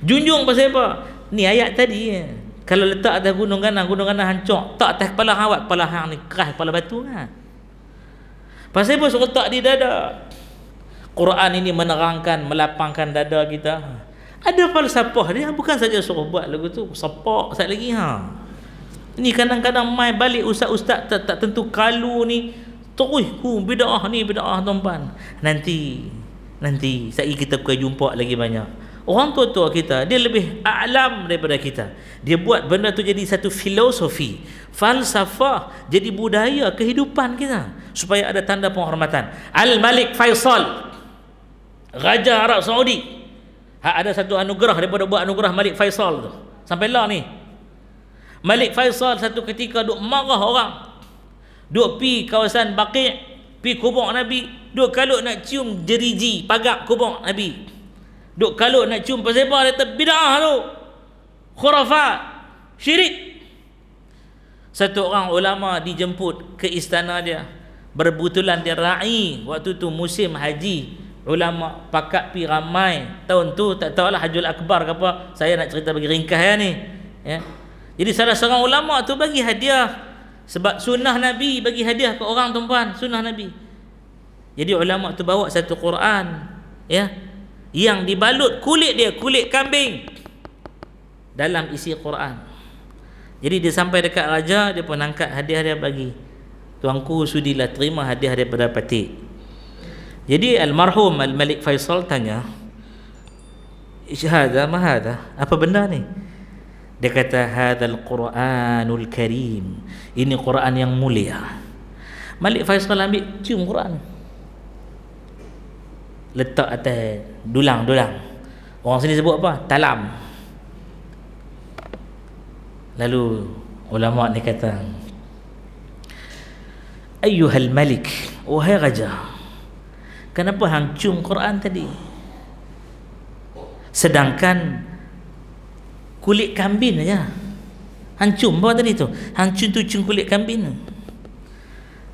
Speaker 1: junjung pasal apa ni ayat tadi ya. kalau letak atas gunung ganang gunung ganang hancur tak atas kepala hang awak kepala hang ni keras kepala batu kan ha? Pasal apa serentak di dada? Quran ini menerangkan, melapangkan dada kita. Ada falsafah dia bukan saja suruh buat lagu tu, sepak sat lagi ha. Ni kadang-kadang mai balik ustaz-ustaz tak, tak tentu kalu ni terus ku bidaah ni bidaah tuan-tuan. Nanti nanti saya kita akan jumpa lagi banyak. Orang tua-tua kita dia lebih alam daripada kita. Dia buat benda tu jadi satu filosofi, falsafah, jadi budaya kehidupan kita supaya ada tanda penghormatan. Al Malik Faisal Raja Arab Saudi. Hak ada satu anugerah daripada buat anugerah Malik Faisal tu. Sampai lah ni. Malik Faisal satu ketika duk marah orang. Duk pi kawasan Baqi', pi kubur Nabi, duk kalut nak cium jeriji pagak kubur Nabi. Duk kalut nak cium pasal apa? Bid'ah tu. Khurafat. Syirik. Satu orang ulama dijemput ke istana dia. Berbetulan dia ra'i. Waktu tu musim haji. Ulama pakat pi ramai. Tahun tu tak tahu lah hajul akbar ke apa. Saya nak cerita bagi ringkas ya ni. Ya. Jadi salah seorang ulama tu bagi hadiah. Sebab sunnah Nabi bagi hadiah ke orang tuan-tuan. Sunnah Nabi. Jadi ulama tu bawa satu Quran. Ya yang dibalut kulit dia kulit kambing dalam isi Quran jadi dia sampai dekat raja dia pun angkat hadiah dia bagi tuanku sudilah terima hadiah daripada patik jadi almarhum al-malik faisal tanya ma ah, mahadah apa benda ni dia kata hadal quranul karim ini Quran yang mulia Malik Faisal ambil cium Quran letak atas dulang-dulang. Orang sini sebut apa? Talam. Lalu ulama ni kata, "Ayyuhal Malik, wahai raja, kenapa hang cium Quran tadi? Sedangkan kulit kambing aja. Hang cium apa tadi tu? Hang cium tu cium kulit kambing."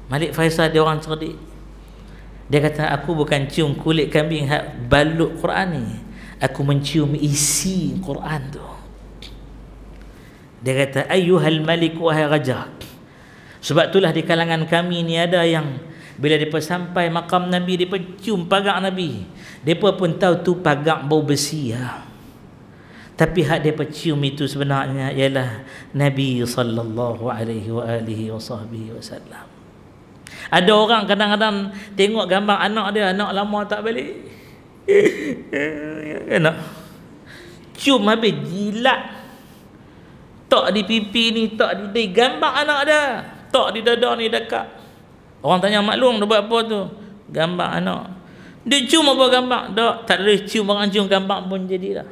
Speaker 1: Malik Faisal dia orang cerdik. Dia kata aku bukan cium kulit kambing hak balut Quran ni. Aku mencium isi Quran tu. Dia kata ayyuhal malik wahai raja. Sebab itulah di kalangan kami ni ada yang bila depa sampai makam Nabi depa cium pagar Nabi. Depa pun tahu tu pagar bau besi ha. Tapi hak depa cium itu sebenarnya ialah Nabi sallallahu alaihi wa alihi wasallam. Ada orang kadang-kadang tengok gambar anak dia, anak lama tak balik. Kena. Cium habis jilat. Tak di pipi ni, tak di, di gambar anak dia. Tak di dada ni dekat. Orang tanya maklum nak buat apa tu? Gambar anak. Dia cium apa gambar? Tak, tak ada cium orang cium gambar pun jadilah.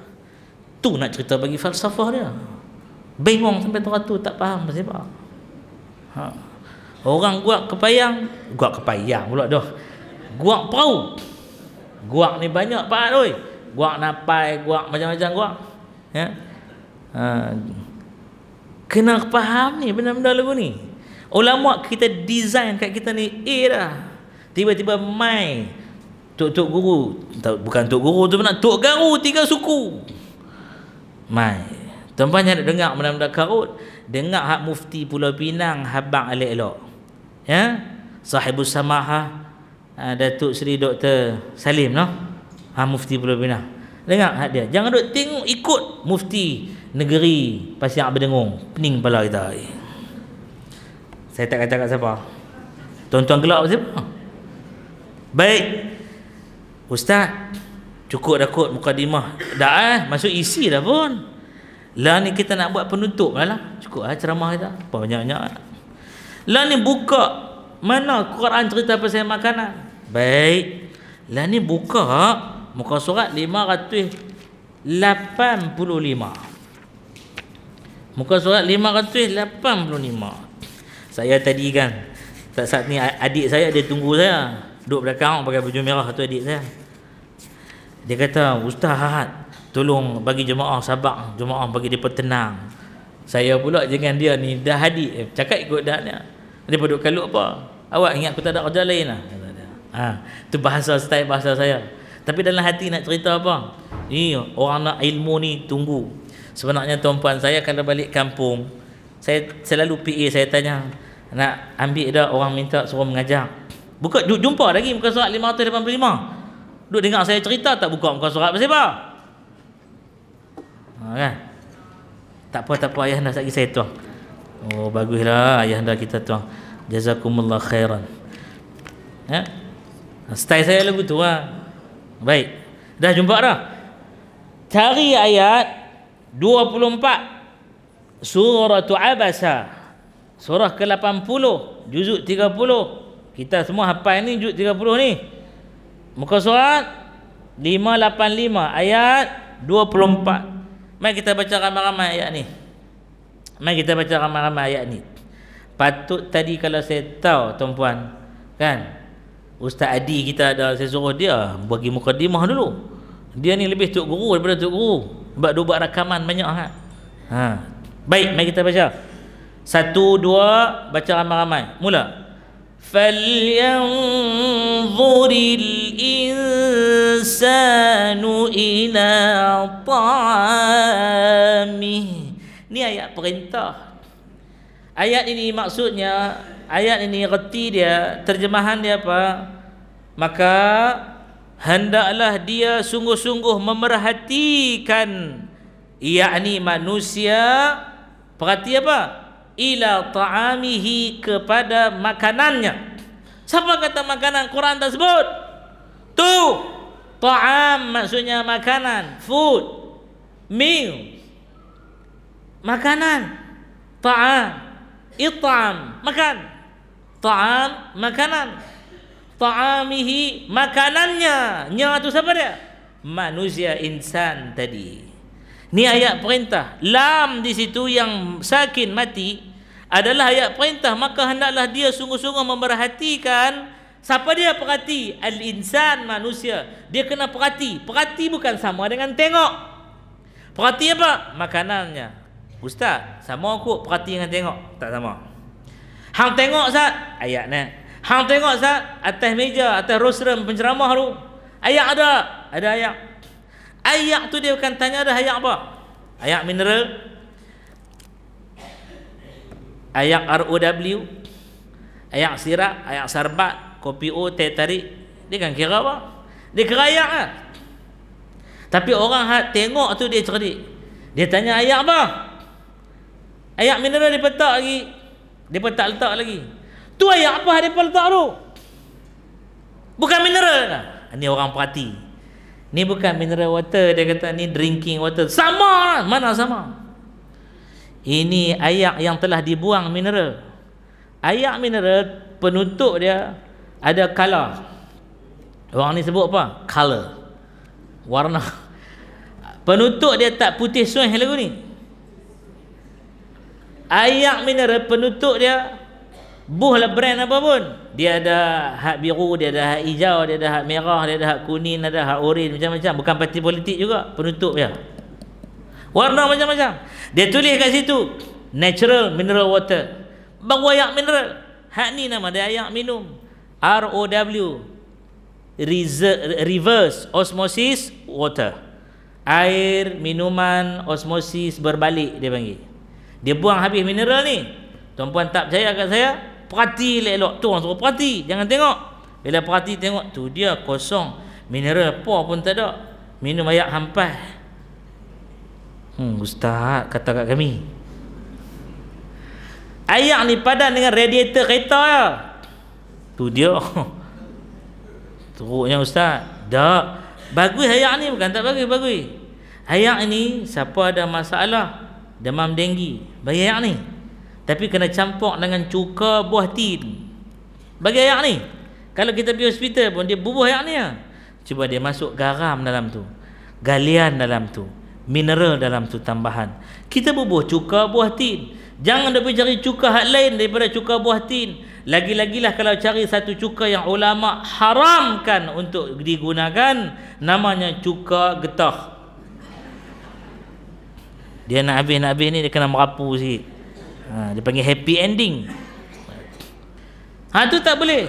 Speaker 1: Tu nak cerita bagi falsafah dia. Bengong sampai teratur tak faham siapa. Ha. Orang gua kepayang, gua kepayang pula doh. Gua perahu. gua ni banyak pak oi. Guak napai, guak macam-macam gua. Ya. Ha. Kena faham ni benda-benda lagu ni. Ulama kita design kat kita ni A dah. Tiba-tiba mai tok-tok guru, bukan tok guru tu benar, tok garu tiga suku. Mai. Tempatnya nak dengar benda-benda karut, dengar hak mufti Pulau Pinang habang elok-elok ya sahibus samaha uh, ah, Datuk Sri Dr Salim noh ha mufti Pulau Pinang dengar hak dia jangan duk tengok ikut mufti negeri pasti Pasir Berdengung pening kepala kita saya tak kata kat siapa tuan-tuan gelap siapa baik ustaz cukup dah kot mukadimah dah eh masuk isi e dah pun lah ni kita nak buat penutup lah cukup lah ceramah kita banyak-banyak lah. Lah ni buka mana Quran cerita pasal makanan? Baik. Lah ni buka muka surat 585. Muka surat 585. Saya tadi kan tak saat ni adik saya dia tunggu saya duduk belakang pakai baju merah tu adik saya. Dia kata, "Ustaz, tolong bagi jemaah sabar, jemaah bagi dia tenang." Saya pula dengan dia ni dah hadir cakap ikut dahnya dia duduk kalut apa awak ingat aku tak ada kerja lain lah ha, tu bahasa setiap bahasa saya tapi dalam hati nak cerita apa ni orang nak ilmu ni tunggu sebenarnya tuan puan saya kena balik kampung saya selalu PA saya tanya nak ambil dah orang minta suruh mengajar buka jumpa lagi muka surat 585 duduk dengar saya cerita tak buka muka surat pasal apa ha, kan tak apa tak apa ayah nak sakit saya tuang Oh baguslah ayah dah kita tuan. Jazakumullah khairan. Ya. Stay saya lagu tu lah. Baik. Dah jumpa dah. Cari ayat 24 surah Abasa. Surah ke-80 juzuk 30. Kita semua hafal ni juzuk 30 ni. Muka surat 585 ayat 24. Mari kita baca ramai-ramai ayat ni. Mari kita baca ramai-ramai ayat ni Patut tadi kalau saya tahu tuan-puan Kan Ustaz Adi kita ada Saya suruh dia bagi muka mukadimah dulu Dia ni lebih tuk guru daripada tuk guru Sebab dia buat rakaman banyak kan? ha. Baik mari kita baca Satu dua Baca ramai-ramai Mula فلينظر الإنسان إلى طعامه ini ayat perintah. Ayat ini maksudnya ayat ini reti dia terjemahan dia apa? Maka hendaklah dia sungguh-sungguh memerhatikan yakni manusia perhati apa? ila ta'amihi kepada makanannya. Siapa kata makanan Quran tersebut? Tu ta'am maksudnya makanan, food, meal makanan ta'am it'am makan ta'am makanan ta'amihi makanannya nya itu siapa dia manusia insan tadi ni ayat perintah lam di situ yang sakin mati adalah ayat perintah maka hendaklah dia sungguh-sungguh memperhatikan siapa dia perhati al insan manusia dia kena perhati perhati bukan sama dengan tengok perhati apa makanannya Ustaz, sama aku perhati dengan tengok. Tak sama. Hang tengok sat ayat ni. Hang tengok sat atas meja, atas rostrum penceramah tu. Ayat ada. Ada ayat. Ayat tu dia akan tanya ada ayat apa? Ayat mineral. Ayat ROW. Ayat sirap, ayat sarbat, kopi o teh tarik. Dia kan kira apa? Dia kira ayat lah. Tapi orang hat tengok tu dia cerdik. Dia tanya ayat apa? Air mineral dia petak lagi. Dia petak letak lagi. Tu air apa dia letak tu? Bukan mineral lah. Ni orang perhati. Ni bukan mineral water. Dia kata ni drinking water. Sama lah. Mana sama? Ini air yang telah dibuang mineral. Air mineral penutup dia ada color. Orang ni sebut apa? Color. Warna. Penutup dia tak putih suih lagu ni. Ayak mineral penutup dia buhlah brand apa pun dia ada hak biru dia ada hak hijau dia ada hak merah dia ada hak kuning ada hak oren macam-macam bukan parti politik juga penutup dia warna macam-macam dia tulis kat situ natural mineral water baru ayak mineral hak ni nama dia ayak minum R O W reverse osmosis water air minuman osmosis berbalik dia panggil dia buang habis mineral ni tuan-puan tak percaya kat saya perhati elok-elok tuan suruh perhati jangan tengok bila perhati tengok tu dia kosong mineral apa pun tak ada minum ayak hampas hmm ustaz kata kat kami ayak ni padan dengan radiator kereta ya. tu dia teruknya ustaz tak bagus ayak ni bukan tak bagus bagus ayak ni siapa ada masalah demam denggi bagi ayak ni tapi kena campur dengan cuka buah tin bagi ayak ni kalau kita pergi hospital pun dia bubuh ayak ni ya. cuba dia masuk garam dalam tu galian dalam tu mineral dalam tu tambahan kita bubuh cuka buah tin jangan dia pergi cari cuka hak lain daripada cuka buah tin lagi-lagilah kalau cari satu cuka yang ulama haramkan untuk digunakan namanya cuka getah dia nak habis nak habis ni dia kena merapu sikit ha, dia panggil happy ending ha tu tak boleh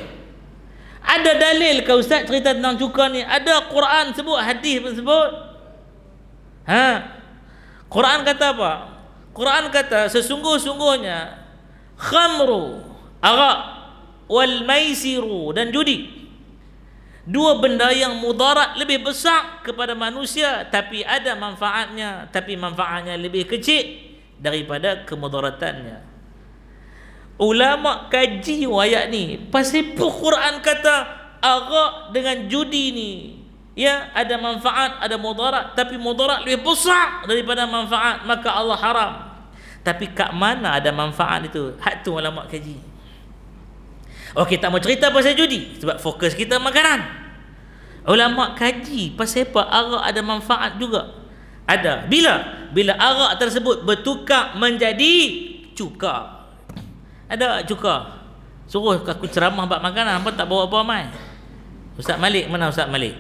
Speaker 1: ada dalil ke ustaz cerita tentang cuka ni ada Quran sebut hadis pun sebut ha Quran kata apa Quran kata sesungguh-sungguhnya khamru arak wal maisiru dan judi dua benda yang mudarat lebih besar kepada manusia tapi ada manfaatnya tapi manfaatnya lebih kecil daripada kemudaratannya ulama kaji wayak ni pasti Quran kata arak dengan judi ni ya ada manfaat ada mudarat tapi mudarat lebih besar daripada manfaat maka Allah haram tapi kat mana ada manfaat itu hak tu ulama kaji Okey tak mau cerita pasal judi sebab fokus kita makanan. Ulama kaji pasal apa arak ada manfaat juga. Ada. Bila? Bila arak tersebut bertukar menjadi cuka. Ada cuka. Suruh aku ceramah bab makanan apa tak bawa apa mai. Ustaz Malik mana Ustaz Malik?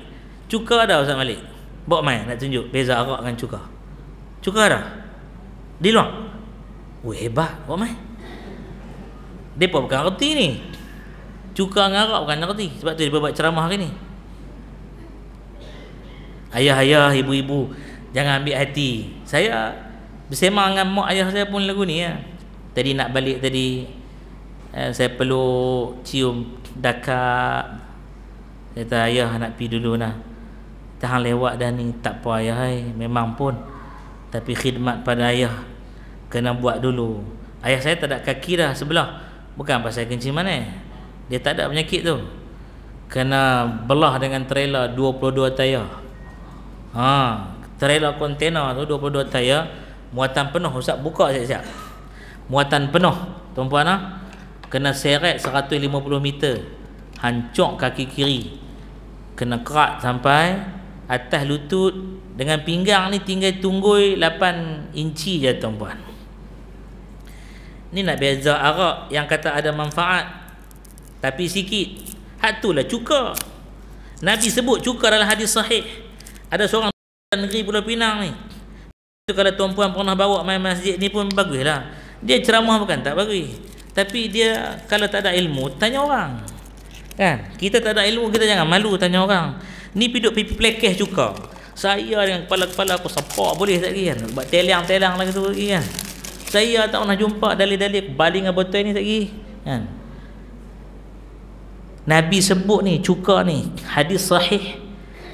Speaker 1: Cuka ada Ustaz Malik. Bawa mai nak tunjuk beza arak dengan cuka. Cuka ada? Di luar. Oh, hebat. Bawa mai. Depa bukan arti ni cuka dengan Arab kan nak reti sebab tu dia buat ceramah hari ni ayah-ayah ibu-ibu jangan ambil hati saya bersemang dengan mak ayah saya pun lagu ni ya. tadi nak balik tadi eh, saya perlu cium dakak kata ayah nak pergi dulu nah tahan lewat dah ni tak apa ayah hai. memang pun tapi khidmat pada ayah kena buat dulu ayah saya tak ada kaki dah sebelah bukan pasal kencing mana eh? dia tak ada penyakit tu kena belah dengan trailer 22 tayar ha, trailer kontena tu 22 tayar muatan penuh Ustaz buka siap-siap muatan penuh tuan-puan lah kena seret 150 meter hancur kaki kiri kena kerat sampai atas lutut dengan pinggang ni tinggal tunggui 8 inci je tuan-puan ni nak beza arak yang kata ada manfaat tapi sikit hak itulah cuka Nabi sebut cuka dalam hadis sahih ada seorang negeri Pulau Pinang ni itu kalau tuan-puan pernah bawa main masjid ni pun bagus lah dia ceramah bukan tak bagus tapi dia kalau tak ada ilmu tanya orang kan kita tak ada ilmu kita jangan malu tanya orang ni piduk pipi plekeh cuka saya dengan kepala-kepala aku sepak boleh tak kan buat telang-telang lagi tu kan saya tak pernah jumpa dalil-dalil baling botol ni tak kan Nabi sebut ni cuka ni hadis sahih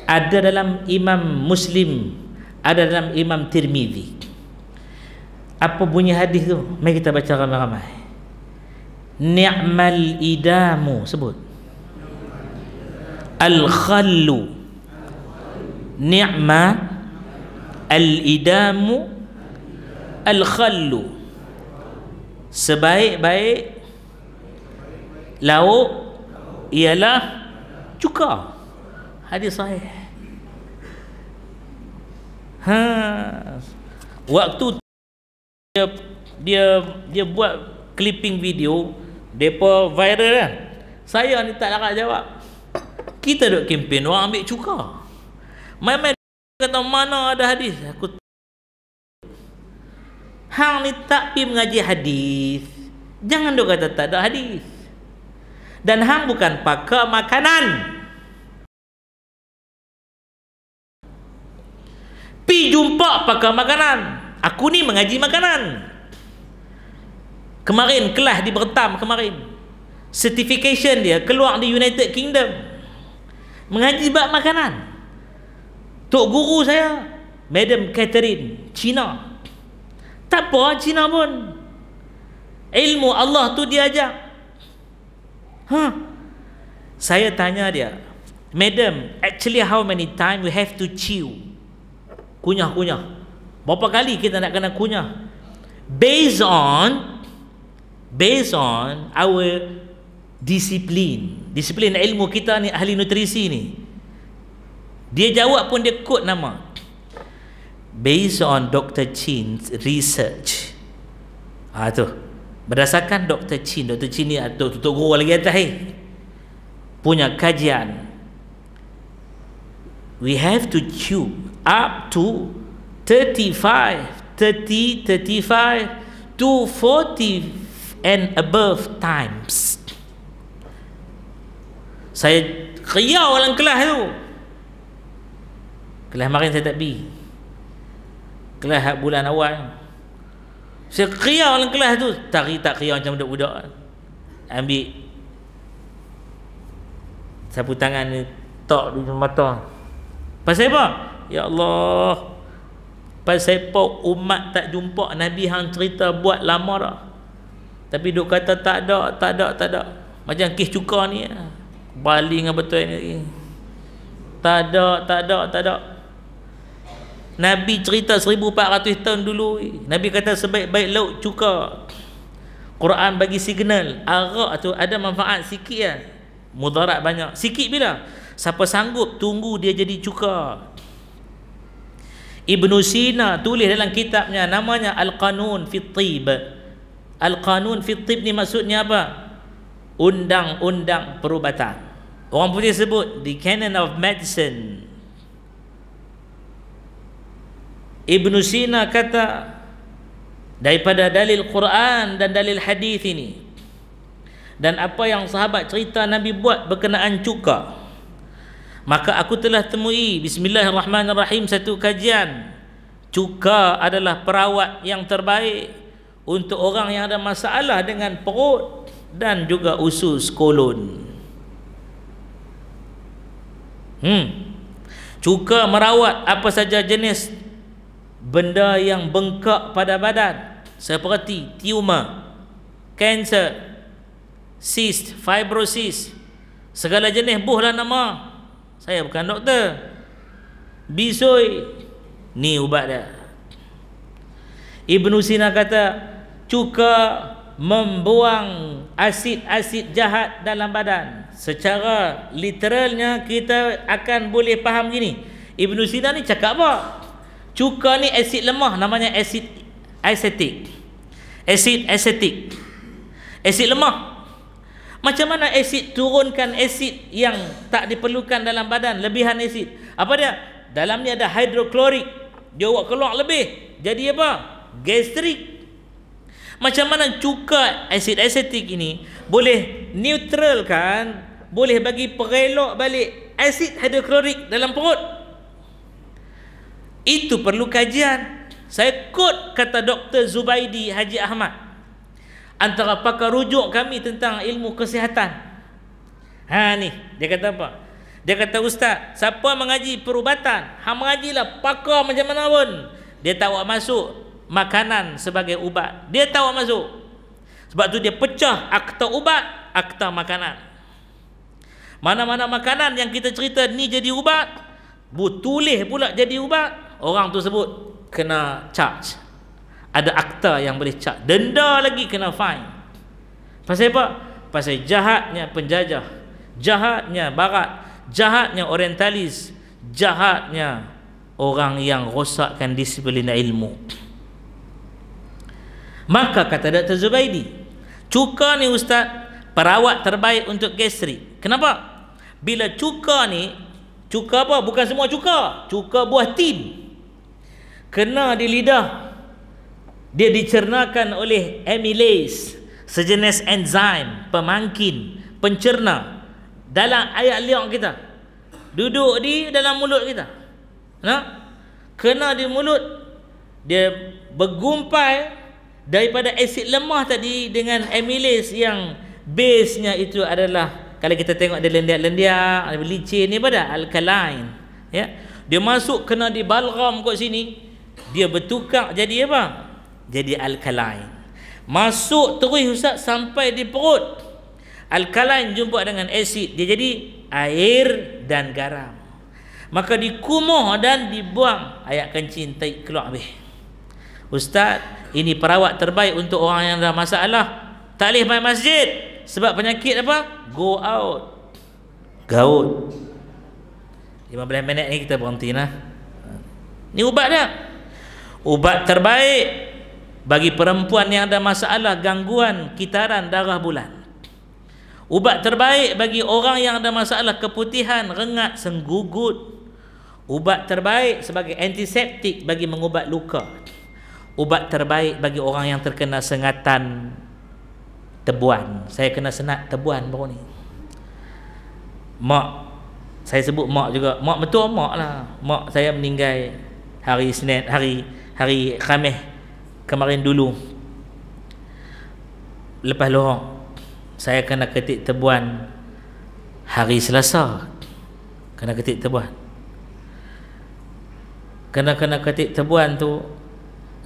Speaker 1: ada dalam Imam Muslim ada dalam Imam Tirmizi apa bunyi hadis tu mari kita baca ramai-ramai ni'mal idamu sebut al khallu ni'ma al idamu al khallu sebaik-baik lauk ialah cuka. Hadis sahih. Ha. Waktu dia dia dia buat clipping video, depa viral lah. Saya ni tak larat jawab. Kita duk kempen orang ambil cuka. Mai-mai kata mana ada hadis aku Hang ni tak pi mengaji hadis. Jangan duk kata tak ada hadis dan hang bukan pakai makanan. Pi jumpa pakai makanan. Aku ni mengaji makanan. Kemarin kelas di Bertam kemarin. Certification dia keluar di United Kingdom. Mengaji bab makanan. Tok guru saya, Madam Catherine, Cina. Tak apa Cina pun. Ilmu Allah tu dia Huh? Ha? Saya tanya dia, Madam, actually how many time we have to chew? Kunyah-kunyah. Berapa kali kita nak kena kunyah? Based on, based on our discipline. Disiplin ilmu kita ni, ahli nutrisi ni. Dia jawab pun dia kod nama. Based on Dr. Chin's research. Ah ha, tu. Berdasarkan Dr. Chin, Dr. Chin ni atau tutup guru lagi atas eh. Punya kajian. We have to chew up to 35, 30, 35 to 40 and above times. Saya riau dalam kelas tu. Kelas kemarin saya tak pergi. Kelas bulan awal saya kriya dalam kelas tu tak kriya tak kriya macam budak-budak ambil sapu tangan ni tok di mata pasal apa ya Allah pasal apa umat tak jumpa Nabi hang cerita buat lama dah tapi duk kata tak ada tak ada tak ada macam kis cuka ni ya. Bali dengan betul ni tak ada tak ada tak ada Nabi cerita 1400 tahun dulu Nabi kata sebaik-baik laut cuka Quran bagi signal arak tu ada manfaat sikit ya. mudarat banyak sikit bila siapa sanggup tunggu dia jadi cuka Ibn Sina tulis dalam kitabnya namanya Al-Qanun Fitib Al-Qanun Fitib ni maksudnya apa? undang-undang perubatan orang putih sebut the canon of medicine Ibn Sina kata daripada dalil Quran dan dalil hadis ini dan apa yang sahabat cerita Nabi buat berkenaan cuka maka aku telah temui bismillahirrahmanirrahim satu kajian cuka adalah perawat yang terbaik untuk orang yang ada masalah dengan perut dan juga usus kolon hmm cuka merawat apa saja jenis benda yang bengkak pada badan seperti tumor, cancer, cyst, fibrosis, segala jenis buh lah nama. Saya bukan doktor. Bisoi ni ubat dia. Ibnu Sina kata cuka membuang asid-asid jahat dalam badan. Secara literalnya kita akan boleh faham gini. Ibnu Sina ni cakap apa? Cuka ni asid lemah namanya asid asetik, Asid asetik, Asid lemah. Macam mana asid turunkan asid yang tak diperlukan dalam badan, lebihan asid. Apa dia? Dalam ni ada hidroklorik. Dia buat keluar lebih. Jadi apa? Gastrik. Macam mana cuka asid asetik ini boleh neutralkan, boleh bagi perelok balik asid hidroklorik dalam perut? Itu perlu kajian. Saya kot kata Dr. Zubaidi Haji Ahmad. Antara pakar rujuk kami tentang ilmu kesihatan. Ha ni, dia kata apa? Dia kata ustaz, siapa mengaji perubatan, Ha mengajilah pakar macam mana pun, dia tak buat masuk makanan sebagai ubat. Dia tak buat masuk. Sebab tu dia pecah akta ubat, akta makanan. Mana-mana makanan yang kita cerita ni jadi ubat, bu tulis pula jadi ubat orang tu sebut kena charge ada akta yang boleh cak denda lagi kena fine pasal apa pasal jahatnya penjajah jahatnya barat jahatnya orientalis jahatnya orang yang rosakkan disiplin ilmu maka kata Dr. Zubaidi cuka ni ustaz perawat terbaik untuk gastrik kenapa bila cuka ni cuka apa bukan semua cuka cuka buah tin kena di lidah dia dicernakan oleh amylase sejenis enzim pemangkin pencerna dalam ayat liang kita duduk di dalam mulut kita nah kena di mulut dia bergumpai daripada asid lemah tadi dengan amylase yang base-nya itu adalah kalau kita tengok dia lendiak-lendiak licin ni pada alkaline ya dia masuk kena di balgam kat sini dia bertukar jadi apa jadi alkaline masuk terus ustaz sampai di perut alkaline jumpa dengan asid dia jadi air dan garam maka dikumuh dan dibuang ayat kencing tai keluar habis ustaz ini perawat terbaik untuk orang yang ada masalah tak boleh main masjid sebab penyakit apa go out gaut 15 minit ni kita berhenti lah ni ubat dah ubat terbaik bagi perempuan yang ada masalah gangguan kitaran darah bulan ubat terbaik bagi orang yang ada masalah keputihan rengat senggugut ubat terbaik sebagai antiseptik bagi mengubat luka ubat terbaik bagi orang yang terkena sengatan tebuan saya kena senat tebuan baru ni mak saya sebut mak juga mak betul mak lah mak saya meninggal hari Senin hari hari Khamis kemarin dulu lepas lohok saya kena ketik tebuan hari Selasa kena ketik tebuan kena kena ketik tebuan tu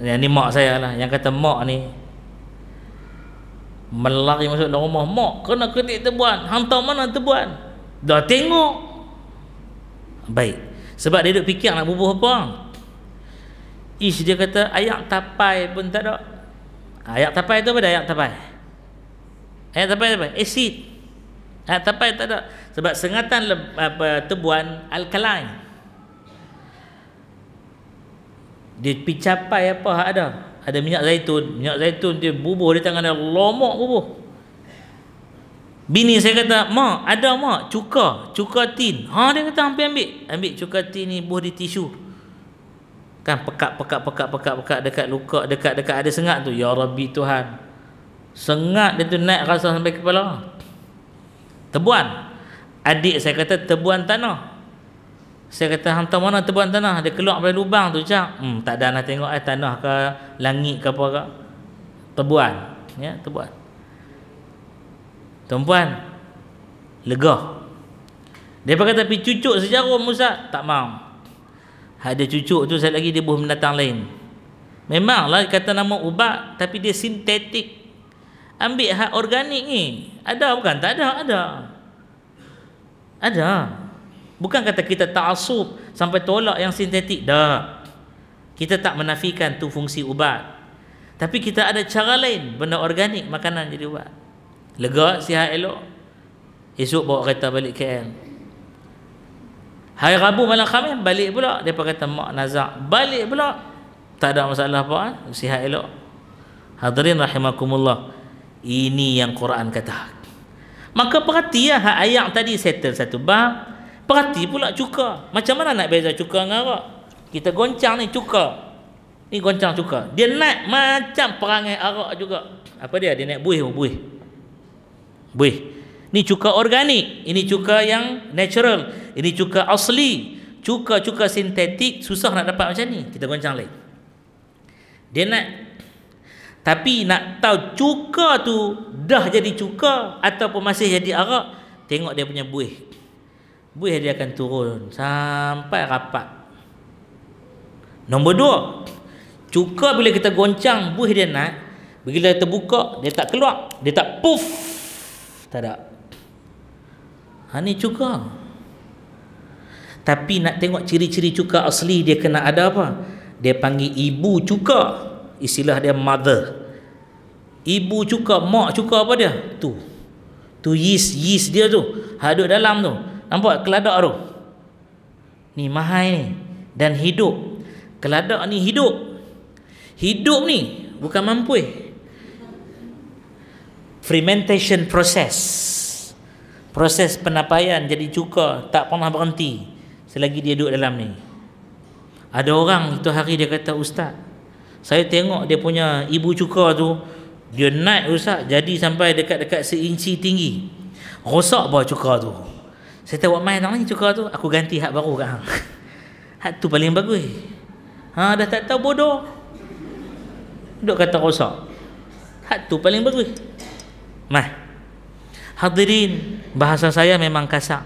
Speaker 1: yang ni mak saya lah yang kata mak ni melari masuk dalam rumah mak kena ketik tebuan hantar mana tebuan dah tengok baik sebab dia duduk fikir nak bubuh apa Ish dia kata ayak tapai pun tak ada. Ha, Ayat tapai tu apa dia? Ayat tapai. ayak tapai apa? Acid. ayak tapai tak ada. Sebab sengatan le, apa, tebuan alkaline. Dia picapai apa yang ada. Ada minyak zaitun. Minyak zaitun dia bubuh di tangan dia. Lomok bubuh. Bini saya kata, mak ada mak cuka. Cuka tin. Ha dia kata ambil ambil. Ambil cuka tin ni buh di tisu kan pekak pekak pekak pekak pekak dekat luka dekat dekat ada sengat tu ya rabbi tuhan sengat dia tu naik rasa sampai kepala tebuan adik saya kata tebuan tanah saya kata hang tahu mana tebuan tanah dia keluar dari lubang tu cak hmm tak ada nak lah, tengok eh tanah ke langit ke apa ke tebuan ya tebuan tuan lega dia kata pi cucuk sejarum Musa tak mau ada cucuk tu saya lagi dia buah binatang lain memanglah kata nama ubat tapi dia sintetik ambil hak organik ni ada bukan tak ada ada ada bukan kata kita tak ta'asub sampai tolak yang sintetik dah kita tak menafikan tu fungsi ubat tapi kita ada cara lain benda organik makanan jadi ubat lega sihat elok esok bawa kereta balik KL Hari Rabu malam Khamis balik pula. Dia pakai mak nazak. Balik pula. Tak ada masalah apa. Eh? Sihat elok. Hadirin rahimakumullah. Ini yang Quran kata. Maka perhati ya, hak ayat tadi settle satu bab. Perhati pula cuka. Macam mana nak beza cuka dengan arak? Kita goncang ni cuka. Ni goncang cuka. Dia naik macam perangai arak juga. Apa dia? Dia naik buih. Buih. buih. Ini cuka organik, ini cuka yang natural, ini cuka asli. Cuka-cuka sintetik susah nak dapat macam ni. Kita goncang lagi. Dia nak tapi nak tahu cuka tu dah jadi cuka ataupun masih jadi arak, tengok dia punya buih. Buih dia akan turun sampai rapat. Nombor dua, cuka bila kita goncang buih dia nak, bila terbuka dia tak keluar, dia tak puff. Tak ada. Ha ni cuka. Tapi nak tengok ciri-ciri cuka asli dia kena ada apa? Dia panggil ibu cuka. Istilah dia mother. Ibu cuka, mak cuka apa dia? Tu. Tu yeast, yeast dia tu. Haduk dalam tu. Nampak keladak tu. Ni mahai ni. Dan hidup. Keladak ni hidup. Hidup ni bukan mampu. Eh. Fermentation process proses penapaian jadi cuka tak pernah berhenti selagi dia duduk dalam ni ada orang itu hari dia kata ustaz saya tengok dia punya ibu cuka tu dia naik ustaz jadi sampai dekat-dekat seinci tinggi rosak bawah cuka tu saya tahu main nak ni cuka tu aku ganti hak baru kat hang hak tu paling bagus ha dah tak tahu bodoh duduk kata rosak hak tu paling bagus mah hadirin bahasa saya memang kasar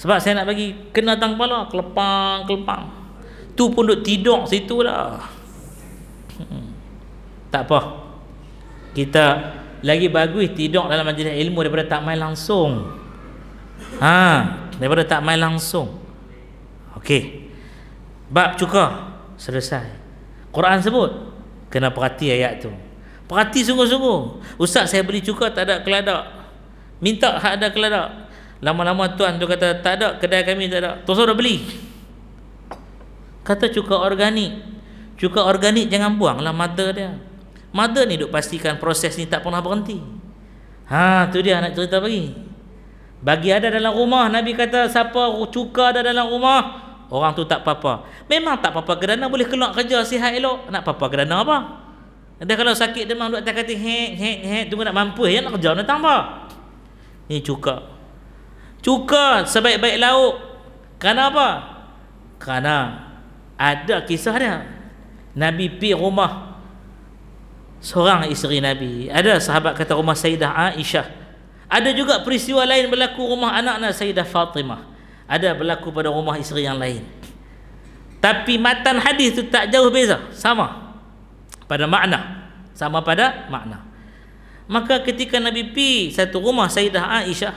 Speaker 1: sebab saya nak bagi kena datang kepala kelepang kelepang tu pun duk tidur situ lah tak apa kita lagi bagus tidur dalam majlis ilmu daripada tak main langsung ha daripada tak main langsung okey bab cuka selesai Quran sebut kena perhati ayat tu perhati sungguh-sungguh ustaz saya beli cuka tak ada keladak minta hak ada keladak lama-lama tuan tu kata tak ada kedai kami tak ada tuan suruh beli kata cuka organik cuka organik jangan buanglah mother dia mother ni duk pastikan proses ni tak pernah berhenti ha tu dia nak cerita bagi bagi ada dalam rumah Nabi kata siapa cuka ada dalam rumah orang tu tak apa-apa memang tak apa-apa kerana boleh keluar kerja sihat elok nak apa-apa kerana apa dan kalau sakit demam duk atas kata hek hek hek tunggu nak mampu ya nak kerja nak tambah ini cuka. Cuka sebaik-baik lauk. Kerana apa? Kerana ada kisah dia. Nabi pi rumah seorang isteri Nabi. Ada sahabat kata rumah Sayyidah Aisyah. Ada juga peristiwa lain berlaku rumah anak-anak Sayyidah Fatimah. Ada berlaku pada rumah isteri yang lain. Tapi matan hadis itu tak jauh beza. Sama pada makna. Sama pada makna maka ketika Nabi pi satu rumah Sayyidah Aisyah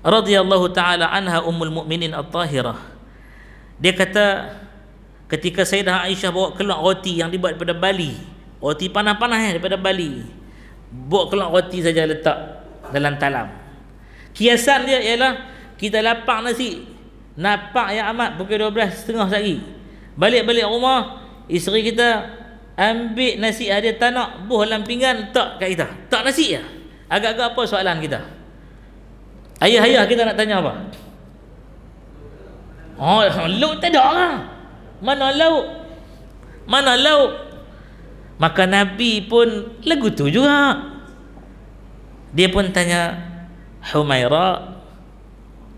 Speaker 1: radhiyallahu taala anha ummul mukminin at-tahirah dia kata ketika Sayyidah Aisyah bawa keluar roti yang dibuat daripada Bali roti panah-panah eh, daripada Bali bawa keluar roti saja letak dalam talam kiasan dia ialah kita lapak nasi napak yang amat pukul 12.30 sehari balik-balik rumah isteri kita ambil nasi ada tanak buh dalam pinggan letak kat kita tak nasi ya agak-agak apa soalan kita ayah-ayah kita nak tanya apa oh lauk tak ada lah mana lauk mana lauk maka Nabi pun lagu tu juga dia pun tanya Humaira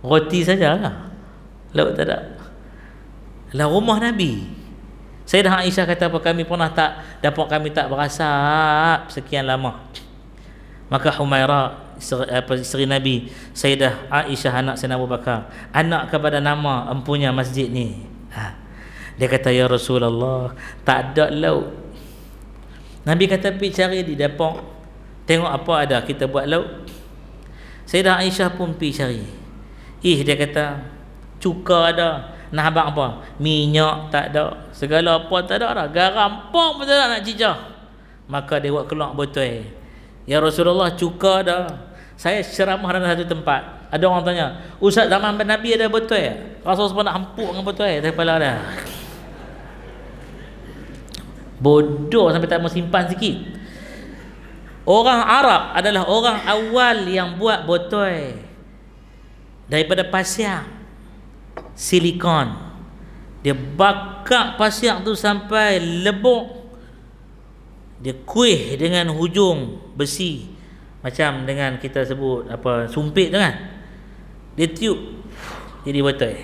Speaker 1: roti sajalah lauk tak ada lah rumah Nabi Nabi saya dah Aisyah kata apa kami pernah tak dapat kami tak berasa sekian lama. Maka Humaira isteri Nabi Sayyidah Aisyah anak Sayyidina Abu Bakar anak kepada nama empunya masjid ni. Ha. Dia kata ya Rasulullah tak ada lauk. Nabi kata pi cari di dapur tengok apa ada kita buat lauk. Sayyidah Aisyah pun pi cari. Ih dia kata cuka ada nah abang apa minyak tak ada segala apa tak ada dah garam pun tak ada nak cicah maka dia buat keluar botol ya Rasulullah cuka dah saya ceramah dalam satu tempat ada orang tanya ustaz zaman Nabi ada botol Rasul sempat nak hempuk dengan botol eh, dari kepala dia bodoh sampai tak mau simpan sikit orang Arab adalah orang awal yang buat botol daripada pasir silikon dia bakar pasir tu sampai lebur dia kuih dengan hujung besi macam dengan kita sebut apa sumpit tu kan dia tiup jadi botol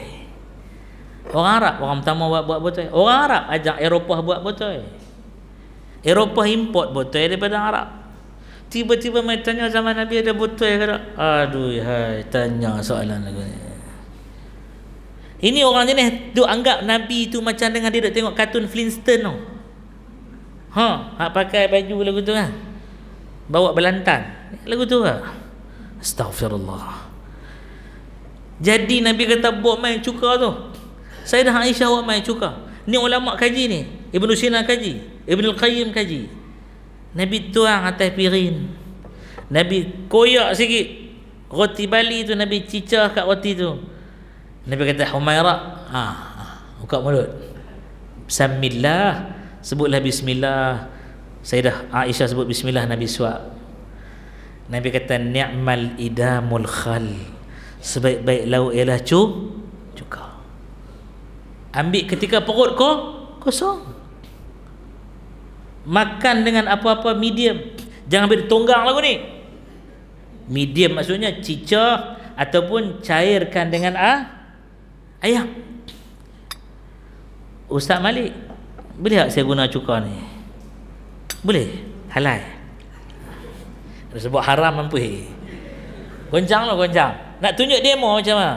Speaker 1: orang Arab orang pertama buat buat botol orang Arab ajak Eropah buat botol Eropah import botol daripada Arab tiba-tiba mai tanya zaman Nabi ada botol ke tak aduh hai tanya soalan lagi ini orang jenis tu anggap Nabi tu macam dengan dia duk tengok kartun Flintstone tu. Ha, hak pakai baju lagu tu kan. Bawa belantan. Lagu tu ke? Astagfirullah. Jadi Nabi kata buat main cuka tu. Saya dah Aisyah buat main cuka. Ni ulama kaji ni. Ibnu Sina kaji, Ibnu Al-Qayyim kaji. Nabi tuang atas pirin. Nabi koyak sikit. Roti Bali tu Nabi cicah kat roti tu. Nabi kata Humaira, ha, ha, buka mulut Bismillah sebutlah Bismillah Sayyidah Aisyah sebut Bismillah Nabi suap Nabi kata ni'mal idamul khal sebaik-baik lauk ialah cu cuka ambil ketika perut kau kosong makan dengan apa-apa medium jangan ambil tonggang lagu ni medium maksudnya cicah ataupun cairkan dengan a ah? Ayah Ustaz Malik Boleh tak saya guna cuka ni Boleh halai. Dia sebut haram mampu Goncang lah goncang Nak tunjuk demo macam mana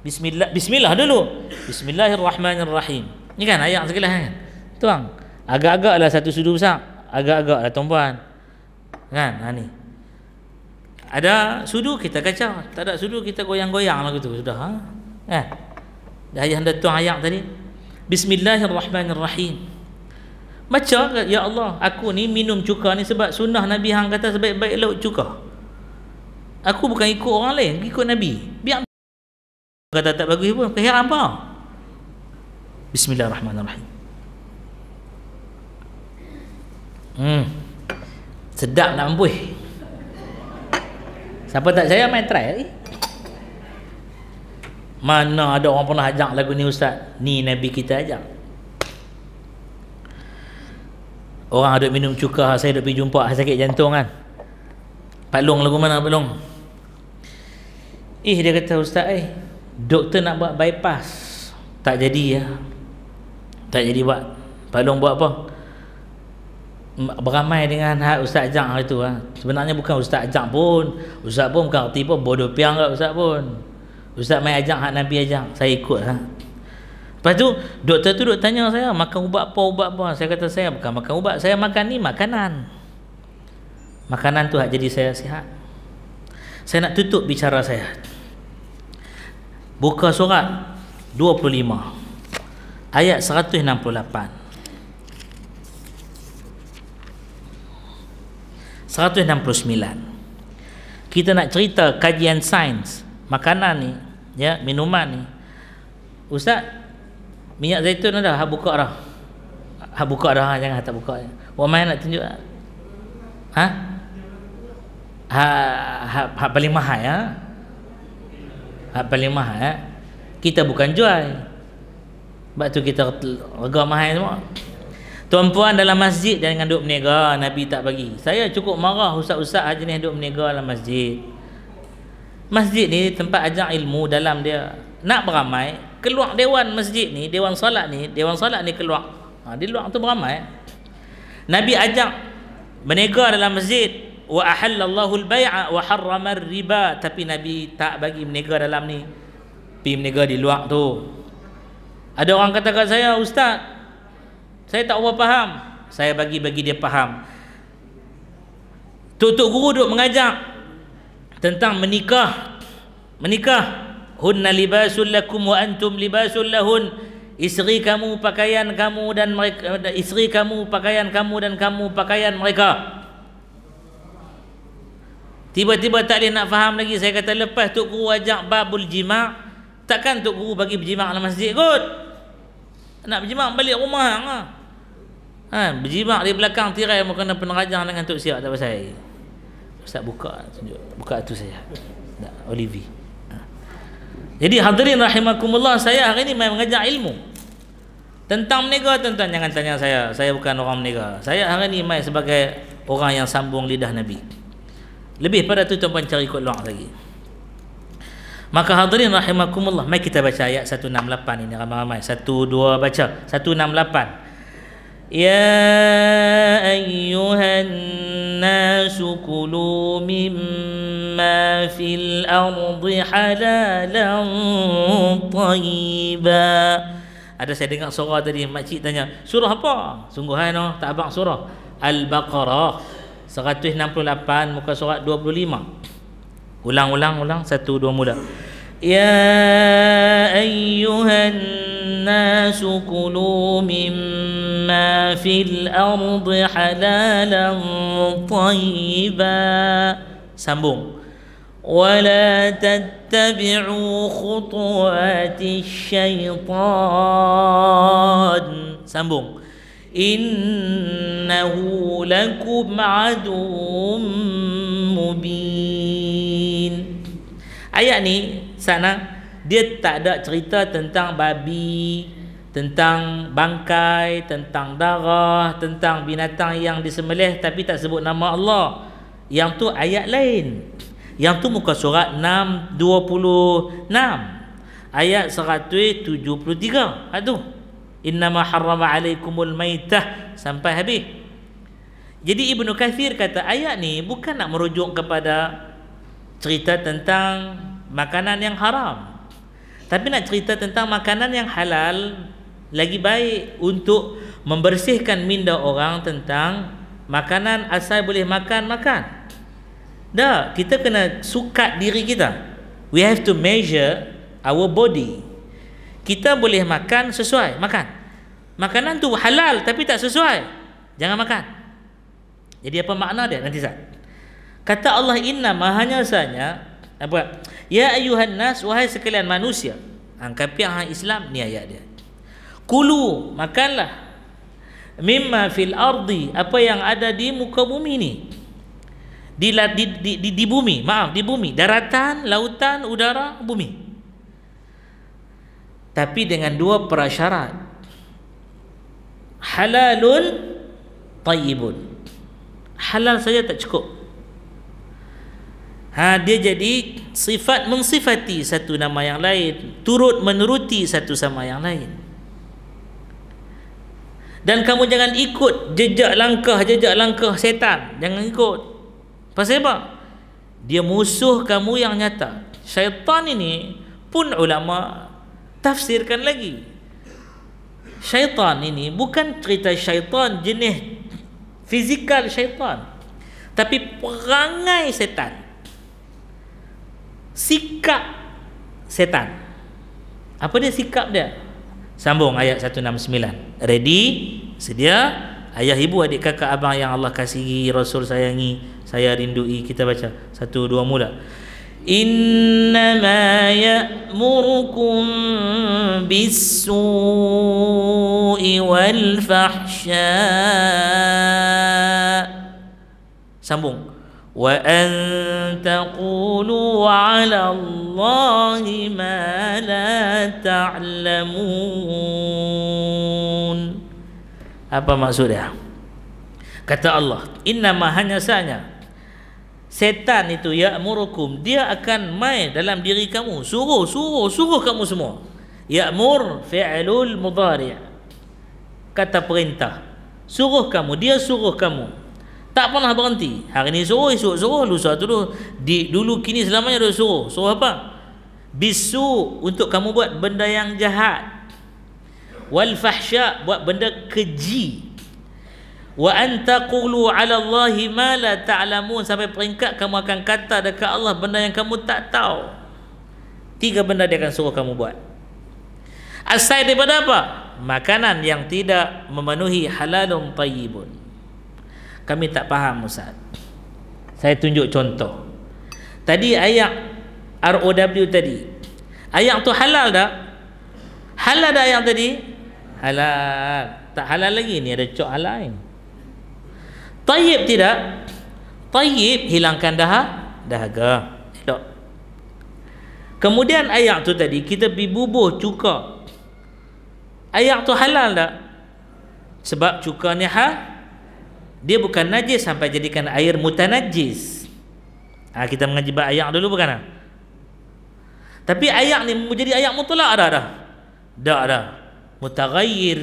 Speaker 1: Bismillah, Bismillah dulu Bismillahirrahmanirrahim Ni kan ayat sekelas kan Tuang Agak-agak lah satu sudu besar Agak-agak lah tuan-puan Kan ha, ni ada sudu kita kacau tak ada sudu kita goyang-goyang lah tu sudah ha? Eh? Ayat anda tu ayat tadi Bismillahirrahmanirrahim Macam Ya Allah Aku ni minum cuka ni Sebab sunnah Nabi Hang kata Sebaik-baik laut cuka Aku bukan ikut orang lain Ikut Nabi Biar Kata tak bagus pun Kehiran apa Bismillahirrahmanirrahim Hmm Sedap nak ambuh Siapa tak saya main try eh? Mana ada orang pernah ajak lagu ni ustaz? Ni Nabi kita ajak. Orang ada minum cuka, saya dah pergi jumpa, sakit jantung kan. Pak Long lagu mana Pak Long? Eh dia kata ustaz eh, doktor nak buat bypass. Tak jadi ya. Tak jadi buat. Pak Long buat apa? beramai dengan Ustaz ajak hari tu ha. sebenarnya bukan Ustaz ajak pun Ustaz pun bukan arti pun bodoh piang Ustaz pun Ustaz mai ajak hak Nabi ajak saya ikut lah. lepas tu doktor tu duk tanya saya makan ubat apa ubat apa saya kata saya bukan makan ubat saya makan ni makanan makanan tu hak jadi saya sihat saya nak tutup bicara saya buka surat 25 ayat 168 169 kita nak cerita kajian sains makanan ni ya minuman ni ustaz minyak zaitun ada hak buka dah hak buka dah ha, jangan tak buka buat main nak tunjuk ha ha ha, paling mahal ya ha paling mahal ya kita bukan jual sebab tu kita harga mahal semua Tuan-puan dalam masjid jangan duduk berniaga Nabi tak bagi Saya cukup marah usah-usah jenis duduk berniaga dalam masjid masjid ni tempat ajar ilmu dalam dia nak beramai keluar dewan masjid ni dewan Salat ni dewan Salat ni keluar ha, di luar tu beramai Nabi ajak berniaga dalam masjid wa ahallallahu al Baya wa harrama riba tapi Nabi tak bagi berniaga dalam ni pergi berniaga di luar tu ada orang kata kat saya ustaz saya tak apa faham saya bagi bagi dia faham Tutup guru duk mengajar tentang menikah menikah hunna libasul lakum wa antum libasul lahun isteri kamu pakaian kamu dan mereka isteri kamu pakaian kamu dan kamu pakaian mereka tiba-tiba tak boleh nak faham lagi saya kata lepas tok guru ajak babul jima takkan tok guru bagi berjima dalam masjid kot nak berjima balik rumah Ah, ha berjima di belakang tirai mau kena penerajang dengan tok siap tak pasal saya Ustaz buka tunjuk. Buka tu saya. Tak, Olivi. Ha. Jadi hadirin rahimakumullah saya hari ini main mengajar ilmu. Tentang meniaga tuan-tuan jangan tanya saya. Saya bukan orang meniaga. Saya hari ini main sebagai orang yang sambung lidah Nabi. Lebih pada tu tuan-tuan cari ikut luar lagi. Maka hadirin rahimakumullah mai kita baca ayat 168 ini ramai-ramai. 1 2 baca. 168. يا أيها الناس كلوا مما في الأرض حلالا طيبا Ada saya dengar suara tadi Cik tanya surah apa? Sungguhan oh, tak abang surah Al-Baqarah 168 muka surat 25 Ulang-ulang-ulang satu dua mula يا ايها الناس كلوا مما في الارض حلالا طيبا سمبوم ولا تتبعوا خطوات الشيطان سمبوم انه لكم عدو مبين يعني sana dia tak ada cerita tentang babi tentang bangkai tentang darah tentang binatang yang disembelih tapi tak sebut nama Allah yang tu ayat lain yang tu muka surat 626 ayat 173 aduh innama harrama alaikumul maitah sampai habis jadi Ibnu Kathir kata ayat ni bukan nak merujuk kepada cerita tentang makanan yang haram tapi nak cerita tentang makanan yang halal lagi baik untuk membersihkan minda orang tentang makanan asal boleh makan makan dah kita kena sukat diri kita we have to measure our body kita boleh makan sesuai makan makanan tu halal tapi tak sesuai jangan makan jadi apa makna dia nanti Zat kata Allah inna mahanya sanya apa ya ayuhan nas wahai sekalian manusia angkapi ah Islam ni ayat dia kulu makanlah mimma fil ardi apa yang ada di muka bumi ni di di, di, di, di bumi maaf di bumi daratan lautan udara bumi tapi dengan dua prasyarat halalun tayyibun halal saja tak cukup Ha, dia jadi sifat mengsifati satu nama yang lain Turut menuruti satu sama yang lain Dan kamu jangan ikut jejak langkah Jejak langkah setan Jangan ikut Pasal apa? Dia musuh kamu yang nyata Syaitan ini pun ulama Tafsirkan lagi Syaitan ini bukan cerita syaitan Jenis fizikal syaitan Tapi perangai setan sikap setan. Apa dia sikap dia? Sambung ayat 169. Ready? Sedia? Ayah ibu adik kakak abang yang Allah kasihi Rasul sayangi saya rindui kita baca satu dua mula Innama ya'murukum bis-su'i wal fahsya Sambung وأن تقولوا على الله ما لا تعلمون apa maksudnya kata Allah innama hanya sahaja setan itu ya murukum dia akan main dalam diri kamu suruh suruh suruh kamu semua ya mur fi'lul mudhari kata perintah suruh kamu dia suruh kamu tak pernah berhenti. Hari ini suruh, esok suruh, lusa tu di dulu kini selamanya dia suruh. Suruh apa? Bisu untuk kamu buat benda yang jahat. Wal fahsya buat benda keji. Wa anta qulu ala Allah ma la ta'lamun sampai peringkat kamu akan kata dekat Allah benda yang kamu tak tahu. Tiga benda dia akan suruh kamu buat. Asal daripada apa? Makanan yang tidak memenuhi halalun tayyibun kami tak faham Ustaz saya tunjuk contoh tadi ayat ROW tadi ayat tu halal tak? halal dah ayat tadi? halal tak halal lagi ni ada cok halal ni tayyib tidak? tayyib hilangkan dah dahaga elok kemudian ayat tu tadi kita bibubuh cuka ayat tu halal tak? sebab cuka ni halal dia bukan najis sampai jadikan air mutanajis ha, kita mengaji bab ayak dulu bukan ah? tapi ayak ni menjadi ayak mutlak dah dah dah dah mutaghayir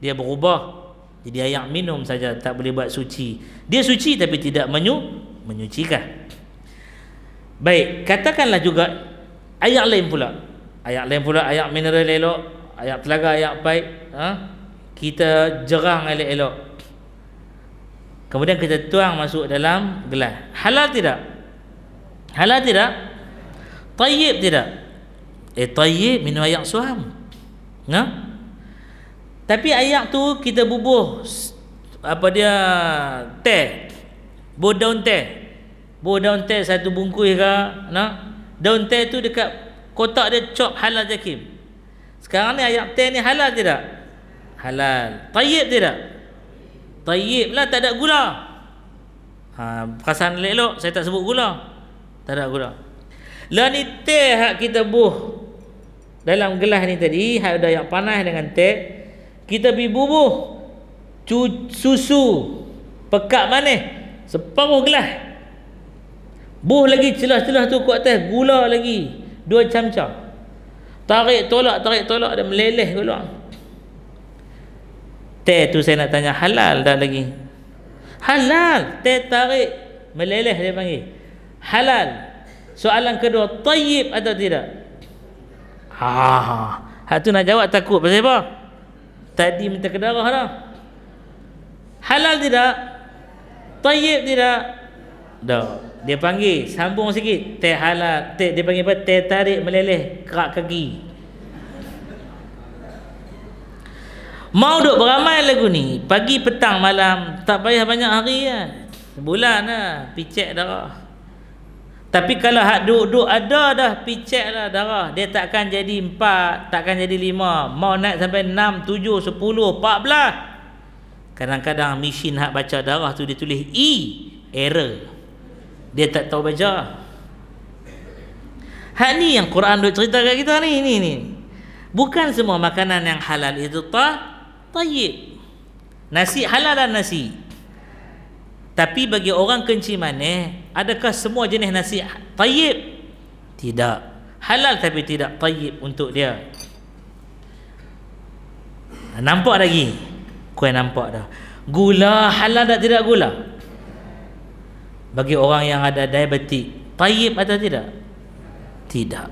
Speaker 1: dia berubah jadi ayak minum saja tak boleh buat suci dia suci tapi tidak menyu menyucikan baik katakanlah juga ayak lain pula ayak lain pula ayak mineral elok ayak telaga ayak baik ha? kita jerang elok-elok kemudian kita tuang masuk dalam gelas halal tidak halal tidak tayyib tidak eh tayyib minum ayak suam nah tapi ayak tu kita bubuh apa dia teh bubuh daun teh bubuh daun teh satu bungkus ke nah daun teh tu dekat kotak dia cop halal jakim sekarang ni ayak teh ni halal tidak halal tayyib tidak Tayyib lah tak ada gula ha, Perasaan elok saya tak sebut gula Tak ada gula Lah ni teh hak kita buh Dalam gelas ni tadi Hak dah yang panas dengan teh Kita pergi bubuh Susu Pekat mana Separuh gelas Buh lagi celah-celah tu kuat teh Gula lagi Dua camca Tarik tolak, tarik tolak Dia meleleh keluar Teh tu saya nak tanya halal dah lagi. Halal, teh tarik meleleh dia panggil. Halal. Soalan kedua, tayyib atau tidak? Ha. Ha tu nak jawab takut pasal apa? Tadi minta kedarah dah. Halal tidak? Tayyib tidak? Dah. Dia panggil sambung sikit. Teh halal, teh dia panggil apa? Teh tarik meleleh kerak kaki. mau duk beramai lagu ni pagi petang malam tak payah banyak hari ya. Kan? sebulan lah picek darah tapi kalau hak duduk ada dah picek lah darah dia takkan jadi empat takkan jadi lima mau naik sampai enam tujuh sepuluh empat belah kadang-kadang mesin hak baca darah tu dia tulis E error dia tak tahu baca hak ni yang Quran duk cerita kat kita ni ni ni bukan semua makanan yang halal itu tak Tayyib. Nasi halal lah nasi. Tapi bagi orang kencing mana, adakah semua jenis nasi tayyib? Tidak. Halal tapi tidak tayyib untuk dia. Nampak lagi? Kau nampak dah. Gula halal tak tidak gula? Bagi orang yang ada diabetik, tayyib atau tidak? Tidak.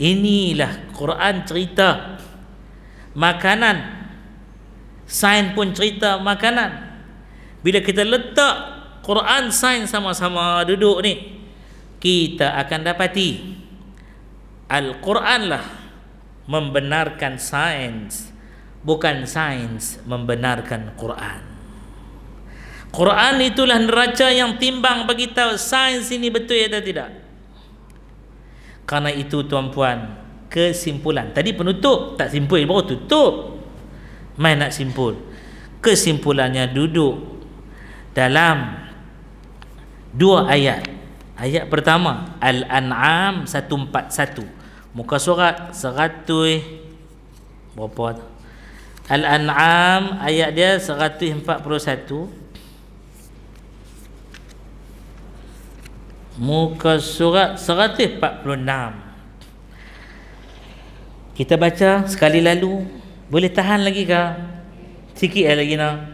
Speaker 1: Inilah Quran cerita makanan sains pun cerita makanan bila kita letak Quran sains sama-sama duduk ni kita akan dapati Al-Quran lah membenarkan sains bukan sains membenarkan Quran Quran itulah neraca yang timbang bagi tahu sains ini betul atau tidak karena itu tuan-puan kesimpulan tadi penutup tak simpul baru tutup main nak simpul kesimpulannya duduk dalam dua ayat ayat pertama al-an'am 141 muka surat 100 berapa al-an'am ayat dia 141 muka surat 146 kita baca sekali lalu boleh tahan lagi kah sikit eh, lagi nak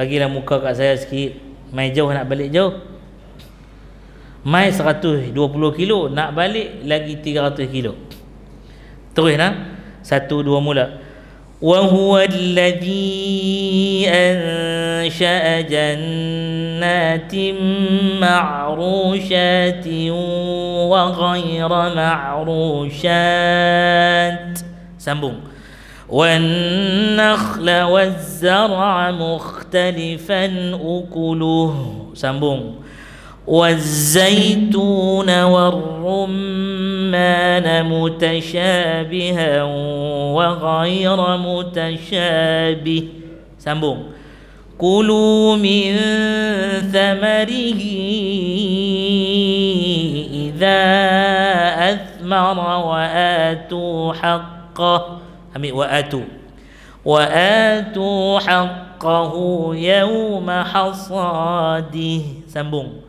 Speaker 1: bagilah muka kat saya sikit mai jauh nak balik jauh mai 120 kilo nak balik lagi 300 kilo terus nak satu dua mula وهو الذي انشا جنات معروشات وغير معروشات سمبوم والنخل والزرع مختلفا اكله سمبوم والزيتون والرمان متشابها وغير متشابه سمبوم كلوا من ثمره إذا أثمر وآتوا حقه وآتوا وآتوا حقه يوم حصاده سمبوم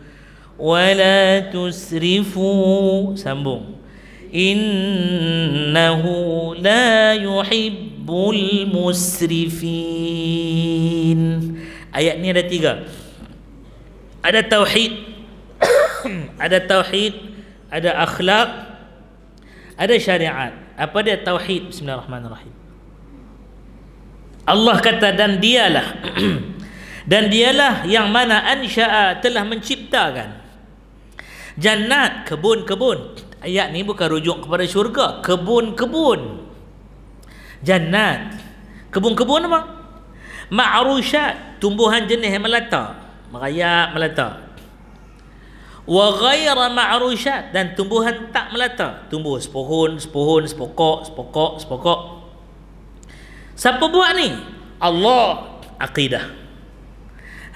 Speaker 1: wala tusrifu sambung innahu la yuhibbul musrifin ayat ni ada tiga ada tauhid ada tauhid ada akhlak ada syariat apa dia tauhid bismillahirrahmanirrahim Allah kata dan dialah dan dialah yang mana ansha'a telah menciptakan Jannat, kebun-kebun. Ayat ni bukan rujuk kepada syurga, kebun-kebun. Jannat, kebun-kebun apa? Ma'arushat, tumbuhan jenis melata, merayap melata. Wa ghaira ma'rushat dan tumbuhan tak melata, tumbuh sepohon, sepohon, sepokok, sepokok, sepokok. Siapa buat ni? Allah aqidah.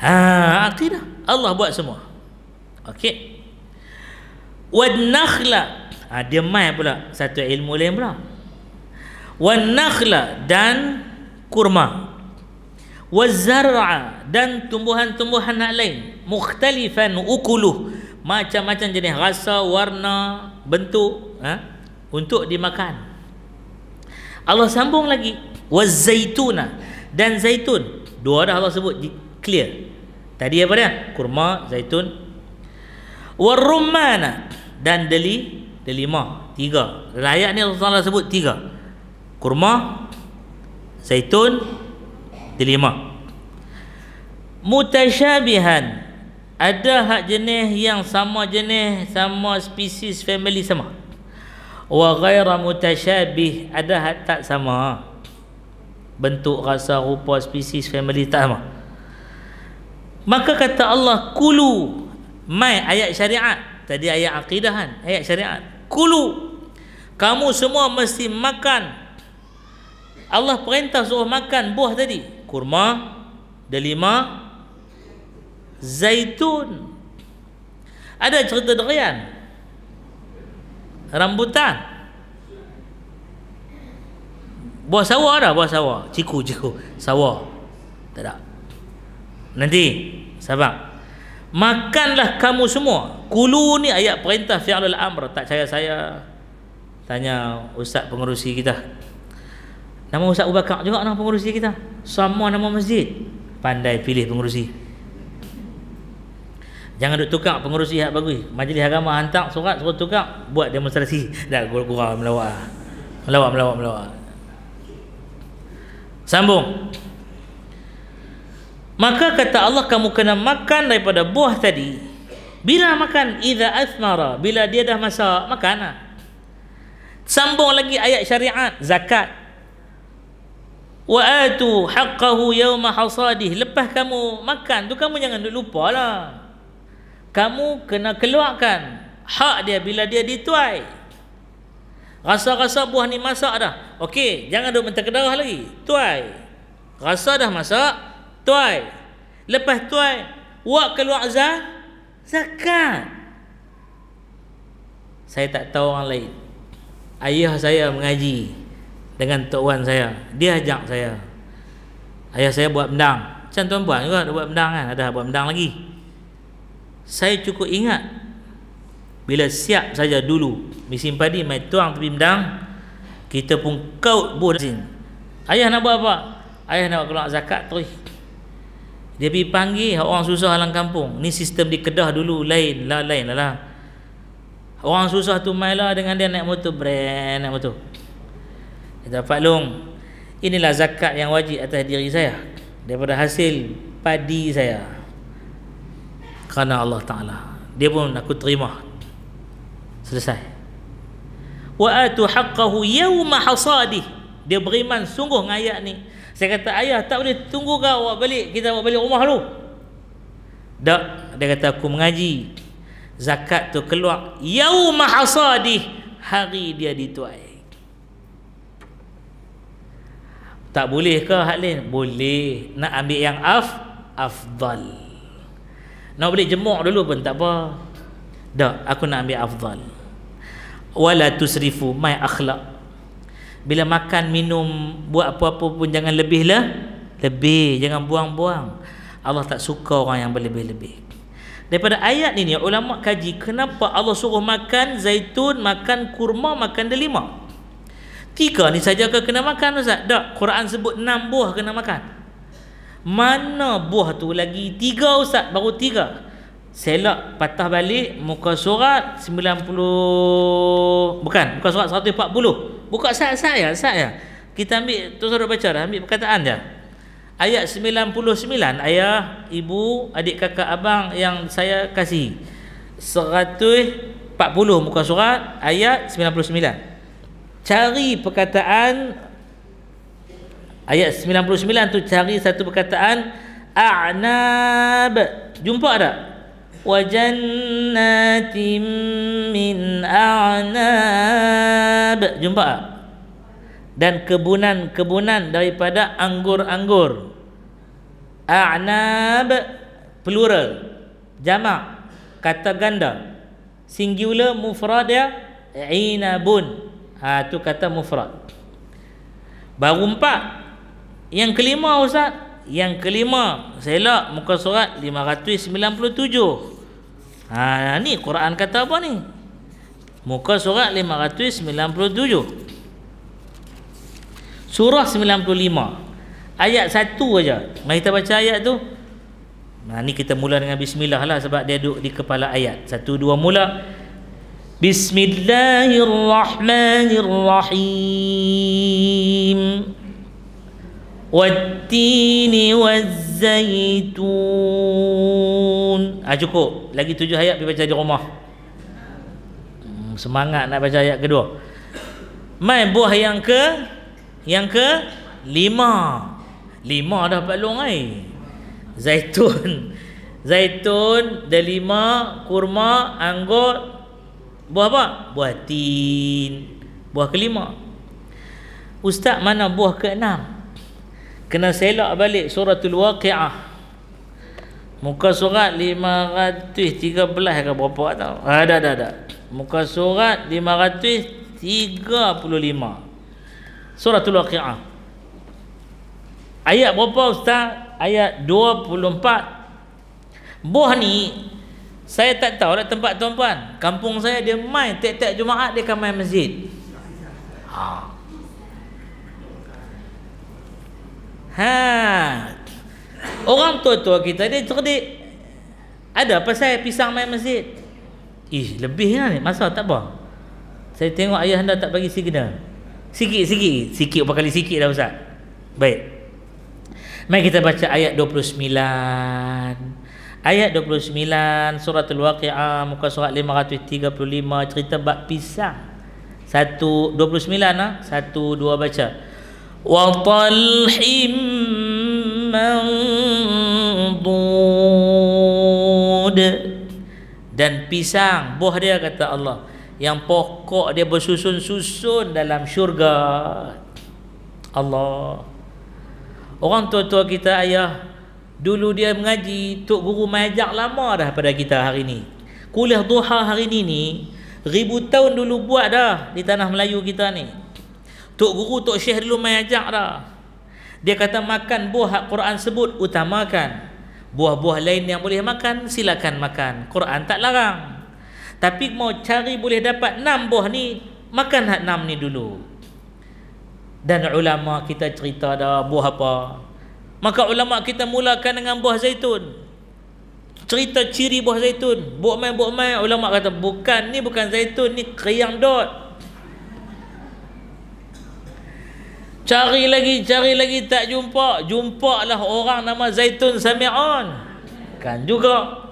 Speaker 1: Ha, aqidah, Allah buat semua. Okey wan nakhla ha, dia mai pula satu ilmu lain pula wan nakhla dan kurma wazara dan tumbuhan-tumbuhan lain mukhtalifan ukuluh macam-macam jenis rasa warna bentuk ha? untuk dimakan Allah sambung lagi zaituna dan zaitun dua dah Allah sebut clear tadi apa dia kurma zaitun warumana dan deli delima tiga layak ni Allah sebut tiga kurma zaitun delima mutasyabihan ada hak jenis yang sama jenis sama spesies family sama wa ghaira mutasyabih ada hak tak sama bentuk rasa rupa species family tak sama maka kata Allah kulu mai ayat syariat tadi ayat akidahan ayat syariat kulu kamu semua mesti makan Allah perintah suruh makan buah tadi kurma delima zaitun ada cerita durian rambutan buah sawah ada buah sawah ciku ciku sawah tak ada nanti sabar makanlah kamu semua kulu ni ayat perintah fi'lul amr tak saya saya tanya ustaz pengerusi kita nama ustaz ubakak juga nama pengerusi kita semua nama masjid pandai pilih pengerusi jangan duk tukar pengerusi yang bagus majlis agama hantar surat suruh tukar buat demonstrasi dah gurau melawak melawak melawak melawak sambung Maka kata Allah kamu kena makan daripada buah tadi. Bila makan idza asmara, bila dia dah masak, makanlah. Ha. Sambung lagi ayat syariat zakat. Wa atu haqqahu yawma hasadih. Lepas kamu makan tu kamu jangan lupalah. Kamu kena keluarkan hak dia bila dia dituai. Rasa-rasa buah ni masak dah. Okey, jangan duk mentak kedarah lagi. Tuai. Rasa dah masak, tuai lepas tuai wak keluar zah, zakat saya tak tahu orang lain ayah saya mengaji dengan tok wan saya dia ajak saya ayah saya buat mendang macam tuan buat juga buat mendang kan ada buat mendang lagi saya cukup ingat bila siap saja dulu misim padi mai tuang tepi mendang kita pun kaut bodzin ayah nak buat apa ayah nak keluar zakat terus dia pergi panggil orang susah dalam kampung ni sistem di Kedah dulu lain lah lain lah, lah. orang susah tu mailah dengan dia naik motor brand naik motor dia dapat long inilah zakat yang wajib atas diri saya daripada hasil padi saya kerana Allah Ta'ala dia pun aku terima selesai wa atu haqqahu yawma hasadi dia beriman sungguh ngayat ni saya kata, ayah tak boleh tunggu kau awak balik. Kita awak balik rumah dulu. Tak. Dia kata, aku mengaji. Zakat tu keluar. Yau mahasadi. Hari dia dituai. Tak boleh ke hak lain? Boleh. Nak ambil yang af? Afdal. Nak boleh jemuk dulu pun tak apa. Tak. Aku nak ambil afdal. Walatusrifu mai akhlak bila makan minum buat apa-apa pun jangan lebih lah lebih jangan buang-buang Allah tak suka orang yang berlebih-lebih daripada ayat ini ulama kaji kenapa Allah suruh makan zaitun makan kurma makan delima tiga ni saja ke kena makan Ustaz tak Quran sebut enam buah kena makan mana buah tu lagi tiga Ustaz baru tiga selak patah balik muka surat 90 bukan muka surat 140 buka sat-sat ya sat ya kita ambil tu suruh baca dah ambil perkataan dia ayat 99 ayah ibu adik kakak abang yang saya kasih 140 muka surat ayat 99 cari perkataan ayat 99 tu cari satu perkataan a'nab jumpa tak وَجَنَّاتٍ min أَعْنَابٍ Jumpa tak? Dan kebunan-kebunan daripada anggur-anggur. A'nab plural. Jama' kata ganda. Singular mufrad ya. Inabun. Ha, kata mufrad. Baru empat. Yang kelima Ustaz. Yang kelima. Saya lak muka surat 597. 597. Ha, ni Quran kata apa ni? Muka surat 597. Surah 95. Ayat satu aja. Mari kita baca ayat tu. Nah, ha, ni kita mula dengan bismillah lah sebab dia duduk di kepala ayat. Satu dua mula. Bismillahirrahmanirrahim. والتين والزيتون ah cukup lagi tujuh ayat pergi baca di rumah hmm, semangat nak baca ayat kedua mai buah yang ke yang ke lima lima dah Pak Long ay. zaitun zaitun delima kurma anggur buah apa buah tin buah kelima ustaz mana buah ke enam? kena selak balik suratul waqiah muka surat 513 ke berapa tahu ah, ada ada ada muka surat 535 suratul waqiah ayat berapa ustaz ayat 24 buah ni saya tak tahu lah tempat tuan-puan kampung saya dia main tiap-tiap jumaat dia akan main masjid ha Ha. Orang tua-tua kita dia cerdik. Ada apa saya pisang main masjid? Ih, lebih kan ni. Masa tak apa. Saya tengok ayah anda tak bagi signal. Sikit, sikit. Sikit, berapa kali sikit dah Ustaz. Baik. Mari kita baca ayat 29. Ayat 29 surah Al-Waqi'ah muka surat 535 cerita bab pisang. 1 29 ah, 1 2 baca. وطلح منضود dan pisang buah dia kata Allah yang pokok dia bersusun-susun dalam syurga Allah orang tua-tua kita ayah dulu dia mengaji tok guru majak lama dah pada kita hari ini kuliah duha hari ini ni ribu tahun dulu buat dah di tanah Melayu kita ni Tok guru, tok syekh dulu main ajak dah. Dia kata makan buah hak Quran sebut utamakan. Buah-buah lain yang boleh makan silakan makan. Quran tak larang. Tapi mau cari boleh dapat enam buah ni makan hak enam ni dulu. Dan ulama kita cerita dah buah apa. Maka ulama kita mulakan dengan buah zaitun. Cerita ciri buah zaitun. Buah main buah main ulama kata bukan ni bukan zaitun ni kriang dot. Cari lagi, cari lagi tak jumpa. jumpa lah orang nama Zaitun Sami'un. Kan juga.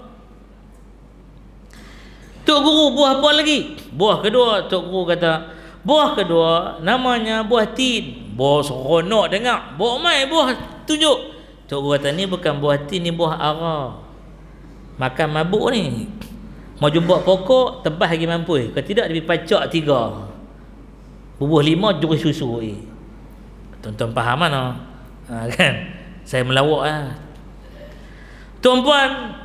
Speaker 1: Tok guru buah apa lagi? Buah kedua, tok guru kata, buah kedua namanya buah tin. Buah seronok dengar. Buah mai buah tunjuk. Tok guru kata ni bukan buah tin ni buah ara. Makan mabuk ni. Mau jumpa pokok tebas lagi mampu. Kalau tidak lebih pacak tiga. Bubuh lima jurus susu eh. Tuan-tuan faham mana? Ha, kan? Saya melawak ha. Tuan-puan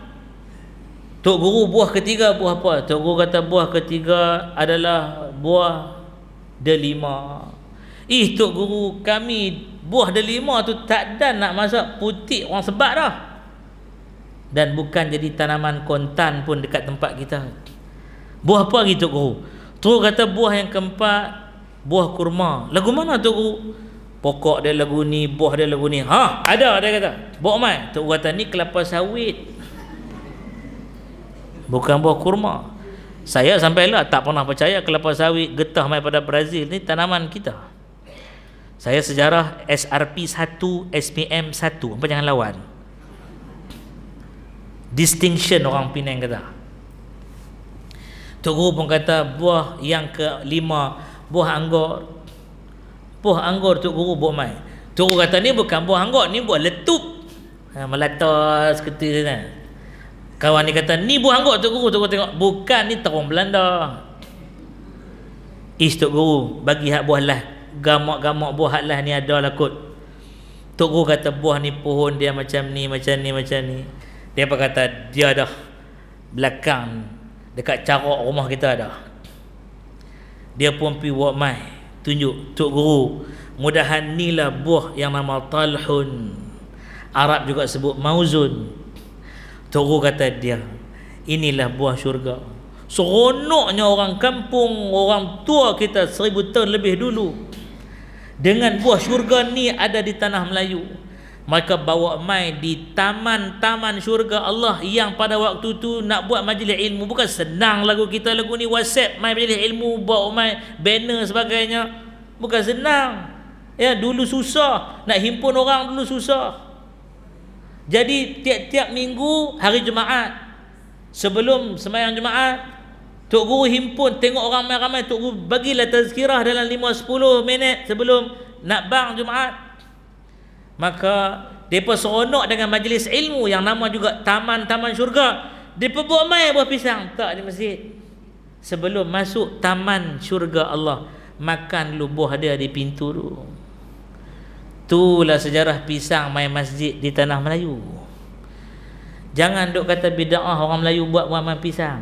Speaker 1: Tok Guru buah ketiga buah apa? Tok Guru kata buah ketiga adalah buah delima. Ih Tok Guru kami buah delima tu tak dan nak masak putih orang sebat dah. Dan bukan jadi tanaman kontan pun dekat tempat kita. Buah apa lagi Tok Guru? Tok Guru kata buah yang keempat buah kurma. Lagu mana Tok Guru? pokok dia lagu ni buah dia lagu ni ha ada dia kata buah mai tok kata ni kelapa sawit bukan buah kurma saya sampai lah tak pernah percaya kelapa sawit getah mai pada Brazil ni tanaman kita saya sejarah SRP 1 SPM 1 apa jangan lawan distinction orang Penang kata Tok Guru pun kata buah yang kelima buah anggur buah anggur tu guru buat mai tu guru kata ni bukan buah anggur ni buah letup ha, melata seketa tu kawan ni kata ni buah anggur tu guru tu guru tengok bukan ni terung Belanda is tu guru bagi hak buah lah gamak-gamak buah hak lah ni ada lah kot tu guru kata buah ni pohon dia macam ni macam ni macam ni dia apa kata dia dah belakang dekat carok rumah kita dah dia pun pergi buat mai tunjuk tok guru mudahan nilah buah yang nama talhun Arab juga sebut mauzun tok guru kata dia inilah buah syurga seronoknya orang kampung orang tua kita seribu tahun lebih dulu dengan buah syurga ni ada di tanah Melayu mereka bawa mai di taman-taman syurga Allah yang pada waktu tu nak buat majlis ilmu. Bukan senang lagu kita lagu ni WhatsApp mai majlis ilmu, bawa mai banner sebagainya. Bukan senang. Ya, dulu susah. Nak himpun orang dulu susah. Jadi tiap-tiap minggu hari Jumaat sebelum semayang Jumaat Tok Guru himpun tengok orang ramai-ramai Tok Guru bagilah tazkirah dalam lima sepuluh minit sebelum nak bang Jumaat maka depa seronok dengan majlis ilmu yang nama juga taman-taman syurga depa buat mai buah pisang tak di masjid sebelum masuk taman syurga Allah makan lubuh buah dia di pintu tu itulah sejarah pisang mai masjid di tanah Melayu jangan duk kata bida'ah orang Melayu buat buah mai pisang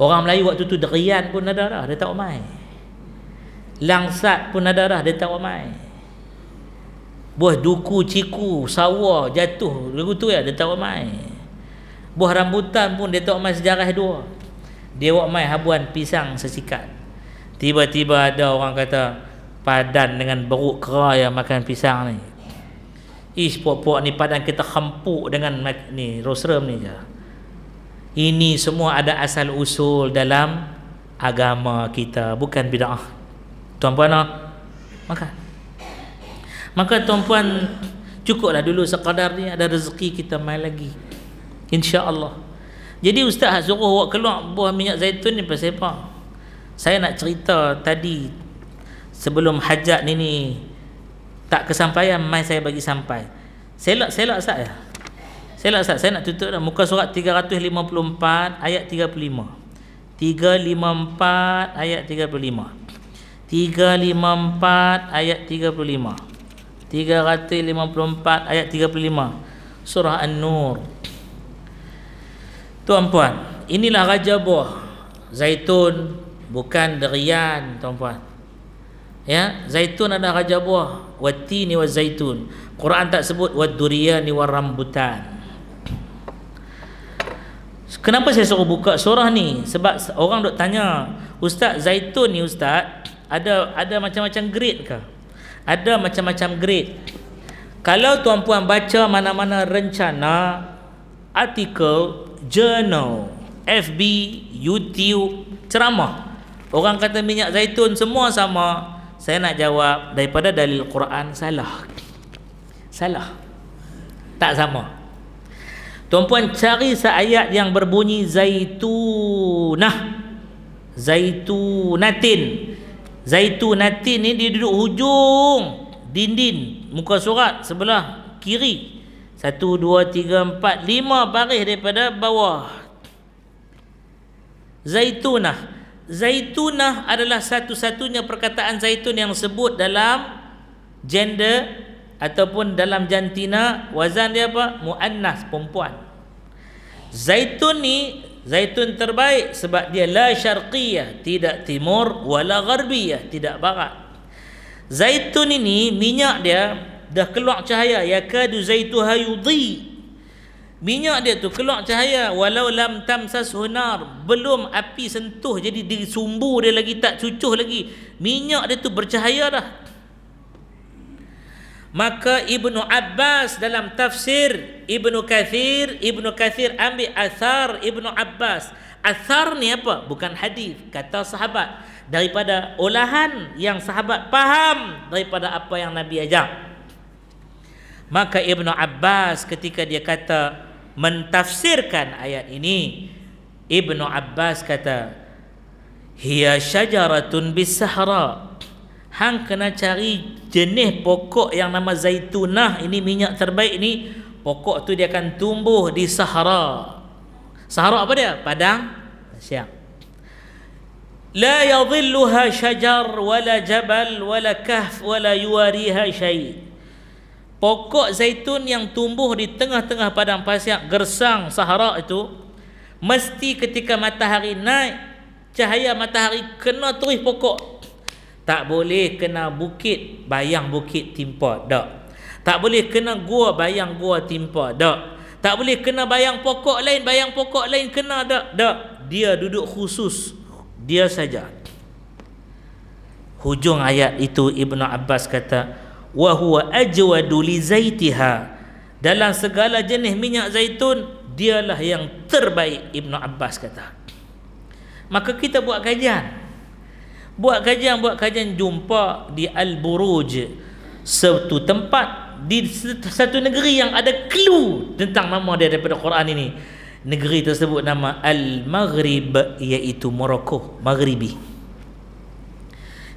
Speaker 1: orang Melayu waktu tu derian pun ada dah dia tak mai langsat pun ada dah dia tak mai Buah duku ciku sawah jatuh lagu tu ya dia tak mai. Buah rambutan pun dia tak mai sejarah dua. Dia wak mai habuan pisang sesikat. Tiba-tiba ada orang kata padan dengan beruk kera yang makan pisang ni. Ish puak-puak ni padan kita hempuk dengan ni rosrem ni je. Ini semua ada asal usul dalam agama kita bukan bidah. Tuan puan nak makan. Maka tuan-puan cukuplah dulu sekadar ni ada rezeki kita mai lagi. Insya-Allah. Jadi ustaz hak suruh awak keluar buah minyak zaitun ni pasal apa? Saya nak cerita tadi sebelum hajat ni ni tak kesampaian mai saya bagi sampai. Selak selak sat ya. Selak sat saya nak tutup dah muka surat 354 ayat 35. 354 ayat 35. 354 ayat 35. 354 ayat 35 surah An-Nur tuan-puan inilah Raja Buah Zaitun bukan Derian tuan-puan ya Zaitun ada Raja Buah Wati ni wa Zaitun Quran tak sebut wa durian ni wa rambutan kenapa saya suruh buka surah ni sebab orang duk tanya ustaz Zaitun ni ustaz ada ada macam-macam grade ke ada macam-macam grade kalau tuan-puan baca mana-mana rencana artikel journal FB YouTube ceramah orang kata minyak zaitun semua sama saya nak jawab daripada dalil Quran salah salah tak sama tuan-puan cari seayat yang berbunyi zaitunah zaitunatin Zaitunatin ni dia duduk hujung dinding muka surat sebelah kiri. Satu, dua, tiga, empat, lima baris daripada bawah. Zaitunah. Zaitunah adalah satu-satunya perkataan zaitun yang sebut dalam gender ataupun dalam jantina wazan dia apa? Mu'annas, perempuan. Zaitun ni Zaitun terbaik sebab dia la syarqiyah, tidak timur wala gharbiyah, tidak barat. Zaitun ini minyak dia dah keluar cahaya yakadu zaituha yudhi. Minyak dia tu keluar cahaya walau lam tamsas hunar, belum api sentuh jadi disumbu dia lagi tak cucuh lagi. Minyak dia tu bercahaya dah, Maka Ibnu Abbas dalam tafsir Ibnu Kathir, Ibnu Kathir ambil athar Ibnu Abbas. Athar ni apa? Bukan hadis, kata sahabat. Daripada olahan yang sahabat faham daripada apa yang Nabi ajar. Maka Ibnu Abbas ketika dia kata mentafsirkan ayat ini, Ibnu Abbas kata, "Hiya syajaratun bis hang kena cari jenis pokok yang nama zaitunah ini minyak terbaik ni pokok tu dia akan tumbuh di sahara sahara apa dia padang pasir la yadhilluha shajar wala jabal wala kahf wala yuwariha shay pokok zaitun yang tumbuh di tengah-tengah padang pasir gersang sahara itu mesti ketika matahari naik cahaya matahari kena terus pokok tak boleh kena bukit bayang bukit timpa dak. Tak boleh kena gua bayang gua timpa dak. Tak boleh kena bayang pokok lain bayang pokok lain kena dak dak. Dia duduk khusus dia saja. Hujung ayat itu Ibnu Abbas kata wa huwa ajwadu li zaitiha. Dalam segala jenis minyak zaitun dialah yang terbaik Ibnu Abbas kata. Maka kita buat kajian buat kajian buat kajian jumpa di al-buruj satu tempat di satu negeri yang ada clue tentang nama dia daripada Quran ini negeri tersebut nama al-maghrib iaitu Morocco maghribi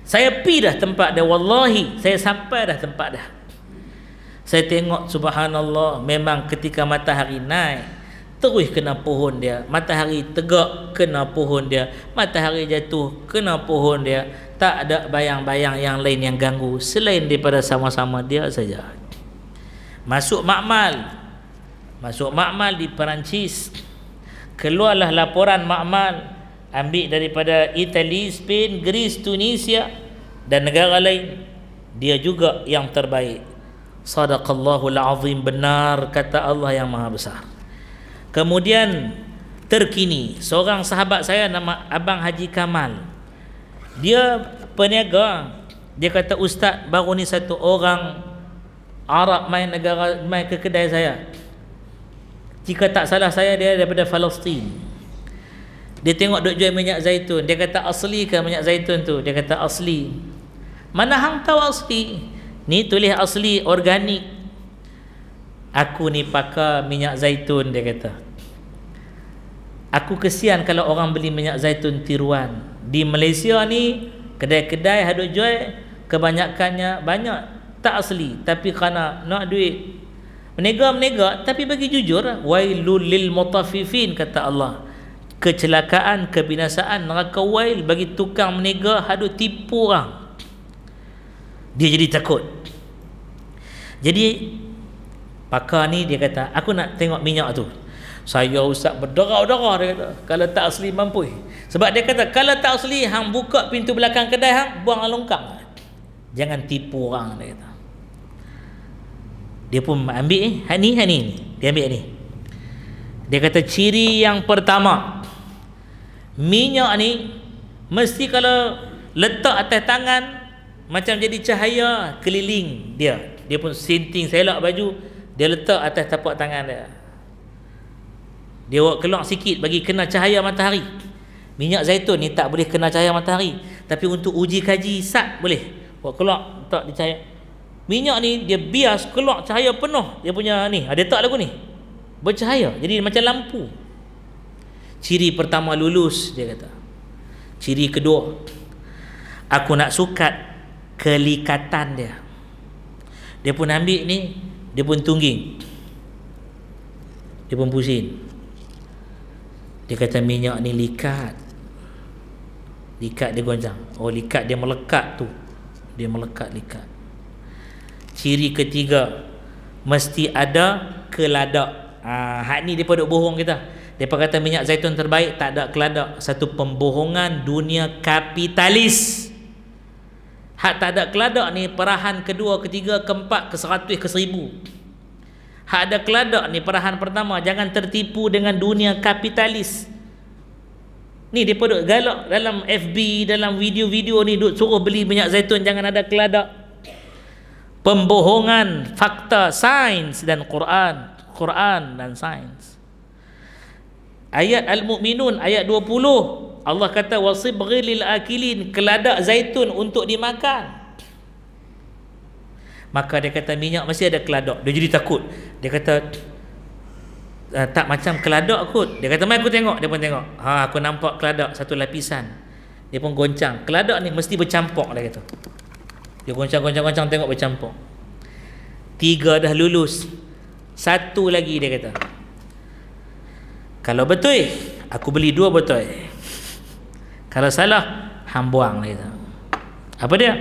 Speaker 1: saya pi dah tempat dia wallahi saya sampai dah tempat dah saya tengok subhanallah memang ketika matahari naik terus kena pohon dia matahari tegak kena pohon dia matahari jatuh kena pohon dia tak ada bayang-bayang yang lain yang ganggu selain daripada sama-sama dia saja masuk makmal masuk makmal di Perancis keluarlah laporan makmal ambil daripada Itali, Spain, Greece, Tunisia dan negara lain dia juga yang terbaik sadaqallahul azim benar kata Allah yang maha besar Kemudian terkini seorang sahabat saya nama Abang Haji Kamal. Dia peniaga. Dia kata ustaz baru ni satu orang Arab main negara main ke kedai saya. Jika tak salah saya dia daripada Palestine Dia tengok duk jual minyak zaitun. Dia kata asli ke minyak zaitun tu? Dia kata asli. Mana hang tahu asli? Ni tulis asli organik. Aku ni pakai minyak zaitun dia kata. Aku kesian kalau orang beli minyak zaitun tiruan Di Malaysia ni Kedai-kedai hadut jual Kebanyakannya banyak Tak asli Tapi kerana nak duit Menega-menega Tapi bagi jujur Wailul lil mutafifin Kata Allah kecelakaan, kebinasaan, neraka wail bagi tukang menega hadut tipu orang. Dia jadi takut. Jadi pakar ni dia kata, aku nak tengok minyak tu saya ustaz berdarah-darah dia kata kalau tak asli mampu sebab dia kata kalau tak asli hang buka pintu belakang kedai hang buang alongkang jangan tipu orang dia kata dia pun ambil eh, ni ni ni dia ambil ni dia kata ciri yang pertama minyak ni mesti kalau letak atas tangan macam jadi cahaya keliling dia dia pun sinting selak baju dia letak atas tapak tangan dia dia bawa keluar sikit bagi kena cahaya matahari Minyak zaitun ni tak boleh kena cahaya matahari Tapi untuk uji kaji sat boleh Bawa keluar tak dicahaya Minyak ni dia bias keluar cahaya penuh Dia punya ni ada ah, tak lagu ni Bercahaya jadi macam lampu Ciri pertama lulus dia kata Ciri kedua Aku nak sukat kelikatan dia Dia pun ambil ni Dia pun tungging Dia pun pusing dia kata minyak ni likat Likat dia goncang Oh likat dia melekat tu Dia melekat likat Ciri ketiga Mesti ada keladak ha, ni dia pun bohong kita Dia kata minyak zaitun terbaik Tak ada keladak Satu pembohongan dunia kapitalis Hak tak ada keladak ni Perahan kedua, ketiga, keempat, ke seratus, ke seribu Hak ada keladak ni perahan pertama jangan tertipu dengan dunia kapitalis. Ni depa duk galak dalam FB, dalam video-video ni duk suruh beli minyak zaitun jangan ada keladak. Pembohongan fakta sains dan Quran, Quran dan sains. Ayat Al-Mu'minun ayat 20 Allah kata wasibghil lil akilin keladak zaitun untuk dimakan maka dia kata minyak masih ada keladok. dia jadi takut dia kata ah, tak macam keladak kot dia kata mai aku tengok dia pun tengok ha aku nampak keladok satu lapisan dia pun goncang Keladok ni mesti bercampok. dia kata dia goncang goncang goncang tengok bercampok. tiga dah lulus satu lagi dia kata kalau betul aku beli dua betul. kalau salah hang buang kata apa dia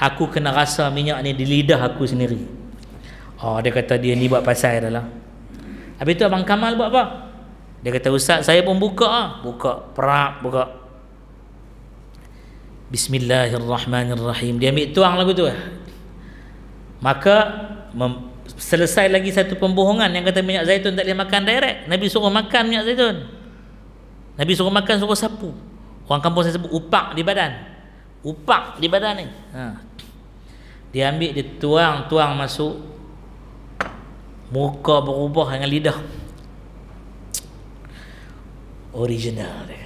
Speaker 1: aku kena rasa minyak ni di lidah aku sendiri oh dia kata dia ni buat pasal dah lah habis tu abang Kamal buat apa dia kata ustaz saya pun buka ah buka perap buka Bismillahirrahmanirrahim dia ambil tuang lagu tu eh. maka selesai lagi satu pembohongan yang kata minyak zaitun tak boleh makan direct Nabi suruh makan minyak zaitun Nabi suruh makan suruh sapu orang kampung saya sebut upak di badan kupak di badan ni ha. dia ambil dia tuang tuang masuk muka berubah dengan lidah original dia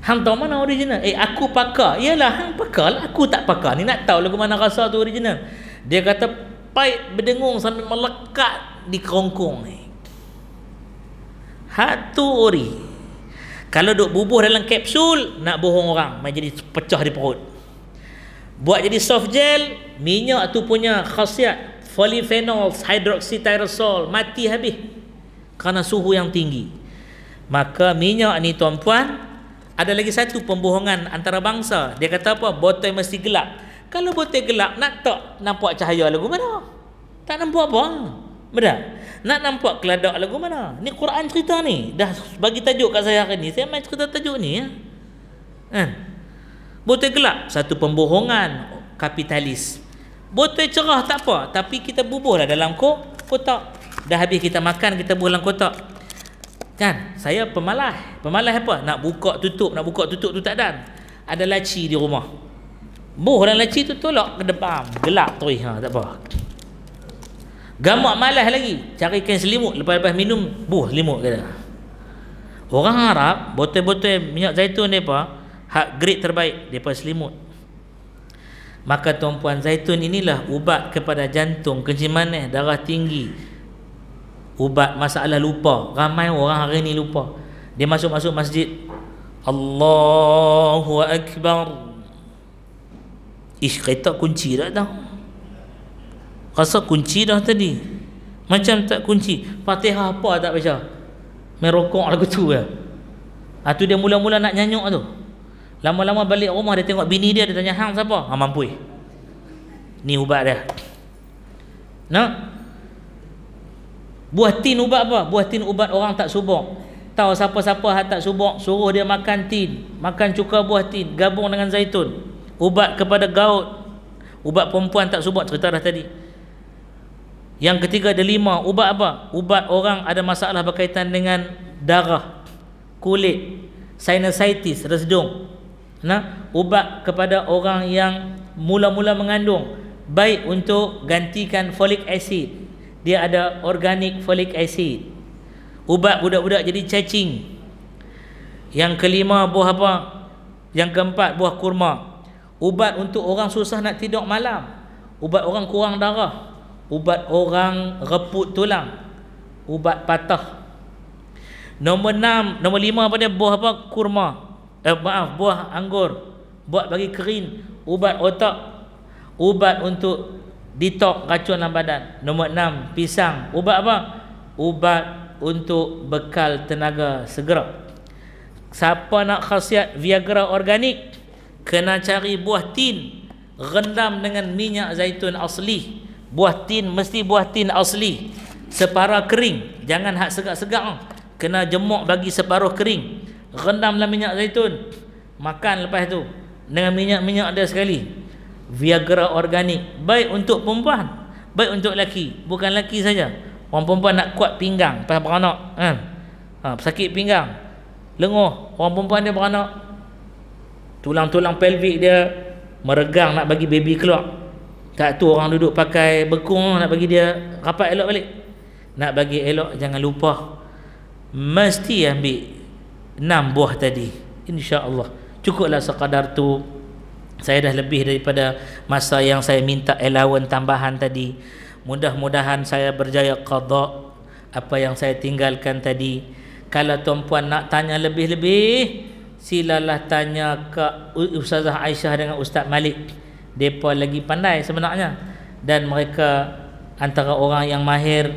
Speaker 1: Hang tahu mana original? Eh aku pakar. Iyalah hang pakar, lah. aku tak pakar. Ni nak tahu lagu mana rasa tu original. Dia kata pait berdengung sambil melekat di kerongkong ni. Hatu ori kalau duk bubuh dalam kapsul nak bohong orang main jadi pecah di perut buat jadi soft gel minyak tu punya khasiat polyphenols hydroxytyrosol mati habis kerana suhu yang tinggi maka minyak ni tuan-puan ada lagi satu pembohongan antarabangsa dia kata apa botol mesti gelap kalau botol gelap nak tak nampak cahaya lagu mana tak nampak apa benar nak nampak keladak lagu mana ni Quran cerita ni dah bagi tajuk kat saya hari ni saya main cerita tajuk ni ya. Kan? botol gelap satu pembohongan kapitalis botol cerah tak apa tapi kita bubuh lah dalam kotak dah habis kita makan kita bubuh dalam kotak kan saya pemalas pemalas apa nak buka tutup nak buka tutup tu tak dan ada laci di rumah Buh dan laci tu tolak ke depan Gelap tu ha, Tak apa Gamak malas lagi carikan selimut lepas-lepas minum buh selimut kata. Orang Arab botol-botol minyak zaitun depa hak great terbaik depa selimut. Maka tuan-puan zaitun inilah ubat kepada jantung, kencing manis, darah tinggi. Ubat masalah lupa. Ramai orang hari ini lupa. Dia masuk-masuk masjid. Allahu akbar. Ish kereta kunci dah tau rasa kunci dah tadi macam tak kunci fatihah apa tak baca main rokok lagu tu ya. ha, tu dia mula-mula nak nyanyuk tu lama-lama balik rumah dia tengok bini dia dia tanya hang siapa ha, mampu eh. ni ubat dia nak buah tin ubat apa buah tin ubat orang tak subuk tahu siapa-siapa hak tak subuk suruh dia makan tin makan cuka buah tin gabung dengan zaitun ubat kepada gaut ubat perempuan tak subuk cerita dah tadi yang ketiga ada lima ubat apa? Ubat orang ada masalah berkaitan dengan darah, kulit, sinusitis, resdung. Nah, ubat kepada orang yang mula-mula mengandung baik untuk gantikan folic acid. Dia ada organic folic acid. Ubat budak-budak jadi cacing. Yang kelima buah apa? Yang keempat buah kurma. Ubat untuk orang susah nak tidur malam. Ubat orang kurang darah ubat orang reput tulang ubat patah nombor enam, nombor lima apa dia buah apa kurma eh maaf buah anggur buat bagi kering ubat otak ubat untuk ditok racun dalam badan nombor enam pisang ubat apa ubat untuk bekal tenaga segera siapa nak khasiat viagra organik kena cari buah tin rendam dengan minyak zaitun asli buah tin mesti buah tin asli separuh kering jangan hak segak-segak kena jemuk bagi separuh kering rendam dalam minyak zaitun makan lepas tu dengan minyak-minyak ada sekali viagra organik baik untuk perempuan baik untuk lelaki bukan lelaki saja orang perempuan nak kuat pinggang pasal beranak kan ha, sakit pinggang lenguh orang perempuan dia beranak tulang-tulang pelvik dia meregang nak bagi baby keluar tak tu orang duduk pakai bekung nak bagi dia rapat elok balik. Nak bagi elok jangan lupa mesti ambil enam buah tadi. Insya-Allah. Cukuplah sekadar tu. Saya dah lebih daripada masa yang saya minta elawan tambahan tadi. Mudah-mudahan saya berjaya qada apa yang saya tinggalkan tadi. Kalau tuan-puan nak tanya lebih-lebih, silalah tanya ke Ustazah Aisyah dengan Ustaz Malik mereka lagi pandai sebenarnya dan mereka antara orang yang mahir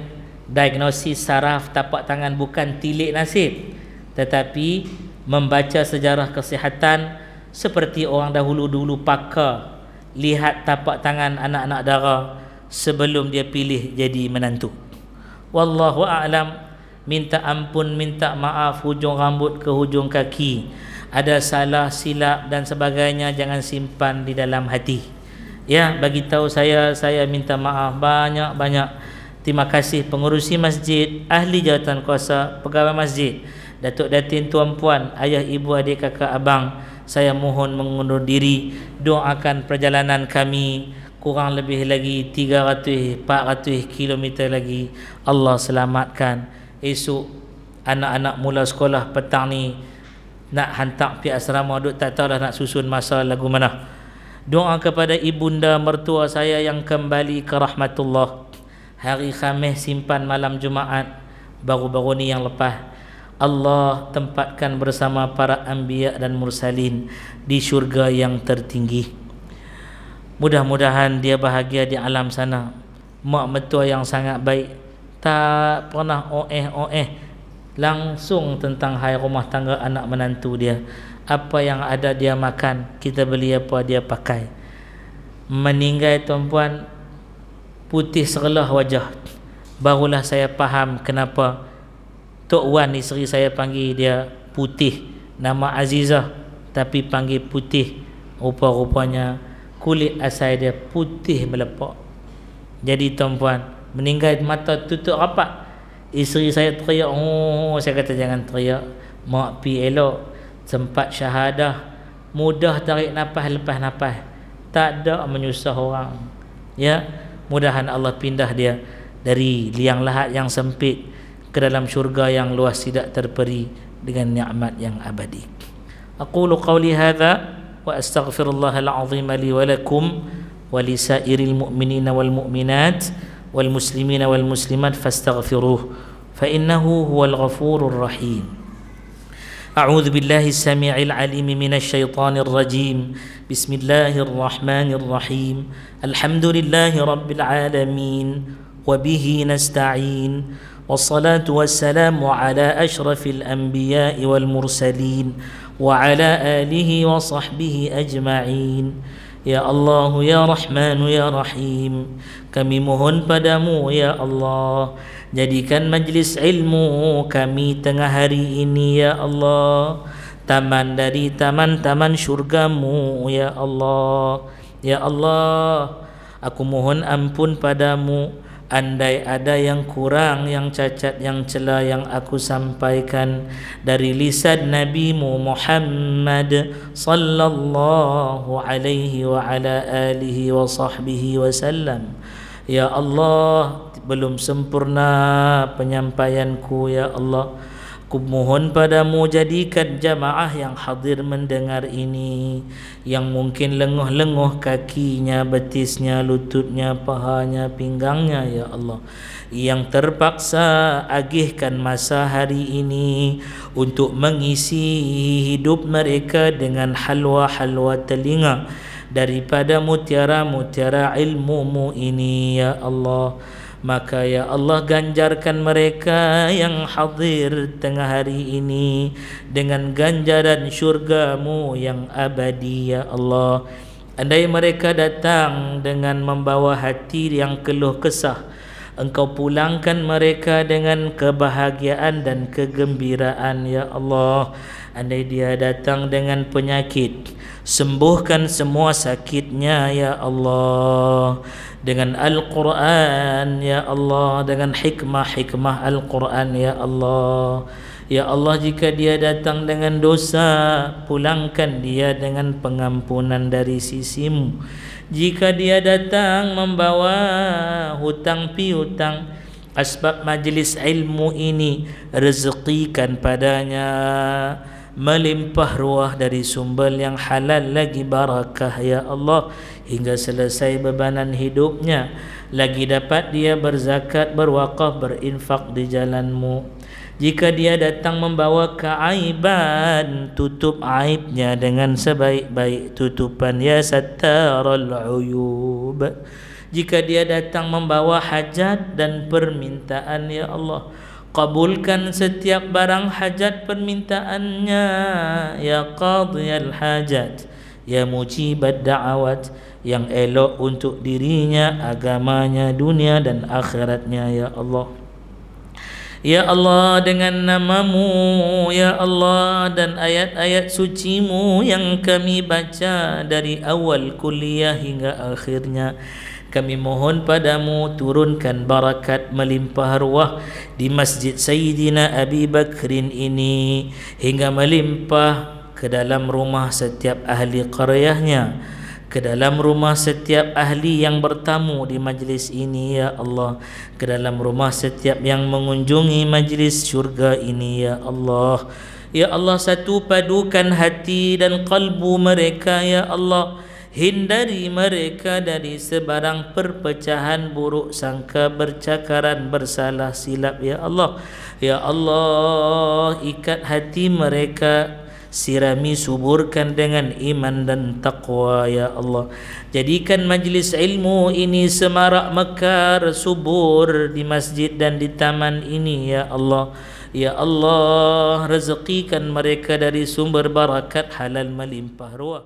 Speaker 1: diagnosis saraf tapak tangan bukan tilik nasib tetapi membaca sejarah kesihatan seperti orang dahulu-dulu pakar lihat tapak tangan anak-anak dara sebelum dia pilih jadi menantu wallahu a'lam minta ampun minta maaf hujung rambut ke hujung kaki ada salah silap dan sebagainya jangan simpan di dalam hati ya bagi tahu saya saya minta maaf banyak-banyak terima kasih pengurusi masjid ahli jawatan kuasa pegawai masjid datuk datin tuan puan ayah ibu adik kakak abang saya mohon mengundur diri doakan perjalanan kami kurang lebih lagi 300 400 km lagi Allah selamatkan esok anak-anak mula sekolah petang ni nak hantar pi asrama duk tak tahu dah nak susun masa lagu mana doa kepada ibunda mertua saya yang kembali ke rahmatullah hari khamis simpan malam jumaat baru-baru ni yang lepas Allah tempatkan bersama para anbiya dan mursalin di syurga yang tertinggi mudah-mudahan dia bahagia di alam sana mak mertua yang sangat baik tak pernah oeh-oeh oh langsung tentang hai rumah tangga anak menantu dia apa yang ada dia makan kita beli apa dia pakai meninggai tuan-puan putih serlah wajah barulah saya faham kenapa Tok Wan isteri saya panggil dia putih nama Azizah tapi panggil putih rupa-rupanya kulit asal dia putih melepak jadi tuan-puan meninggai mata tutup rapat Isteri saya teriak, oh saya kata jangan teriak. Mak pi elok. Sempat syahadah. Mudah tarik nafas lepas nafas. Tak ada menyusah orang. Ya, mudahan Allah pindah dia dari liang lahat yang sempit ke dalam syurga yang luas tidak terperi dengan nikmat yang abadi. Aku أقول قولي هذا وأستغفر الله العظيم لي ولكم ولسائر المؤمنين والمؤمنات والمسلمين والمسلمات فاستغفروه فإنه هو الغفور الرحيم أعوذ بالله السميع العليم من الشيطان الرجيم بسم الله الرحمن الرحيم الحمد لله رب العالمين وبه نستعين والصلاة والسلام على أشرف الأنبياء والمرسلين وعلى آله وصحبه أجمعين Ya Allah, Ya Rahman, Ya Rahim Kami mohon padamu, Ya Allah Jadikan majlis ilmu kami tengah hari ini, Ya Allah Taman dari taman-taman syurgamu, Ya Allah Ya Allah, aku mohon ampun padamu Andai ada yang kurang, yang cacat, yang celah yang aku sampaikan dari lisan Nabi Muhammad sallallahu alaihi wa ala alihi wa sahbihi wasallam. Ya Allah, belum sempurna penyampaianku ya Allah. Ku mohon padamu jadikan jamaah yang hadir mendengar ini Yang mungkin lenguh-lenguh kakinya, betisnya, lututnya, pahanya, pinggangnya Ya Allah yang terpaksa agihkan masa hari ini untuk mengisi hidup mereka dengan halwa-halwa telinga daripada mutiara-mutiara ilmumu ini ya Allah Maka ya Allah ganjarkan mereka yang hadir tengah hari ini Dengan ganjaran syurgamu yang abadi ya Allah Andai mereka datang dengan membawa hati yang keluh kesah Engkau pulangkan mereka dengan kebahagiaan dan kegembiraan ya Allah Andai dia datang dengan penyakit Sembuhkan semua sakitnya ya Allah Allah dengan Al-Quran Ya Allah dengan hikmah-hikmah Al-Quran Ya Allah Ya Allah jika dia datang dengan dosa pulangkan dia dengan pengampunan dari sisimu jika dia datang membawa hutang piutang asbab majlis ilmu ini rezekikan padanya melimpah ruah dari sumber yang halal lagi barakah ya Allah hingga selesai bebanan hidupnya lagi dapat dia berzakat berwakaf berinfak di jalanmu jika dia datang membawa keaiban tutup aibnya dengan sebaik-baik tutupan ya sattarul uyub jika dia datang membawa hajat dan permintaan ya Allah kabulkan setiap barang hajat permintaannya ya qadhiyal hajat ya mujibad da'awat yang elok untuk dirinya, agamanya, dunia dan akhiratnya ya Allah. Ya Allah dengan namamu Ya Allah dan ayat-ayat sucimu yang kami baca dari awal kuliah hingga akhirnya Kami mohon padamu turunkan barakat melimpah ruah di masjid Sayyidina Abi Bakrin ini Hingga melimpah ke dalam rumah setiap ahli karyahnya ke dalam rumah setiap ahli yang bertamu di majlis ini ya Allah ke dalam rumah setiap yang mengunjungi majlis syurga ini ya Allah ya Allah satu padukan hati dan kalbu mereka ya Allah hindari mereka dari sebarang perpecahan buruk sangka bercakaran bersalah silap ya Allah ya Allah ikat hati mereka Sirami suburkan dengan iman dan taqwa ya Allah Jadikan majlis ilmu ini semarak mekar subur di masjid dan di taman ini ya Allah Ya Allah rezekikan mereka dari sumber barakat halal melimpah ruah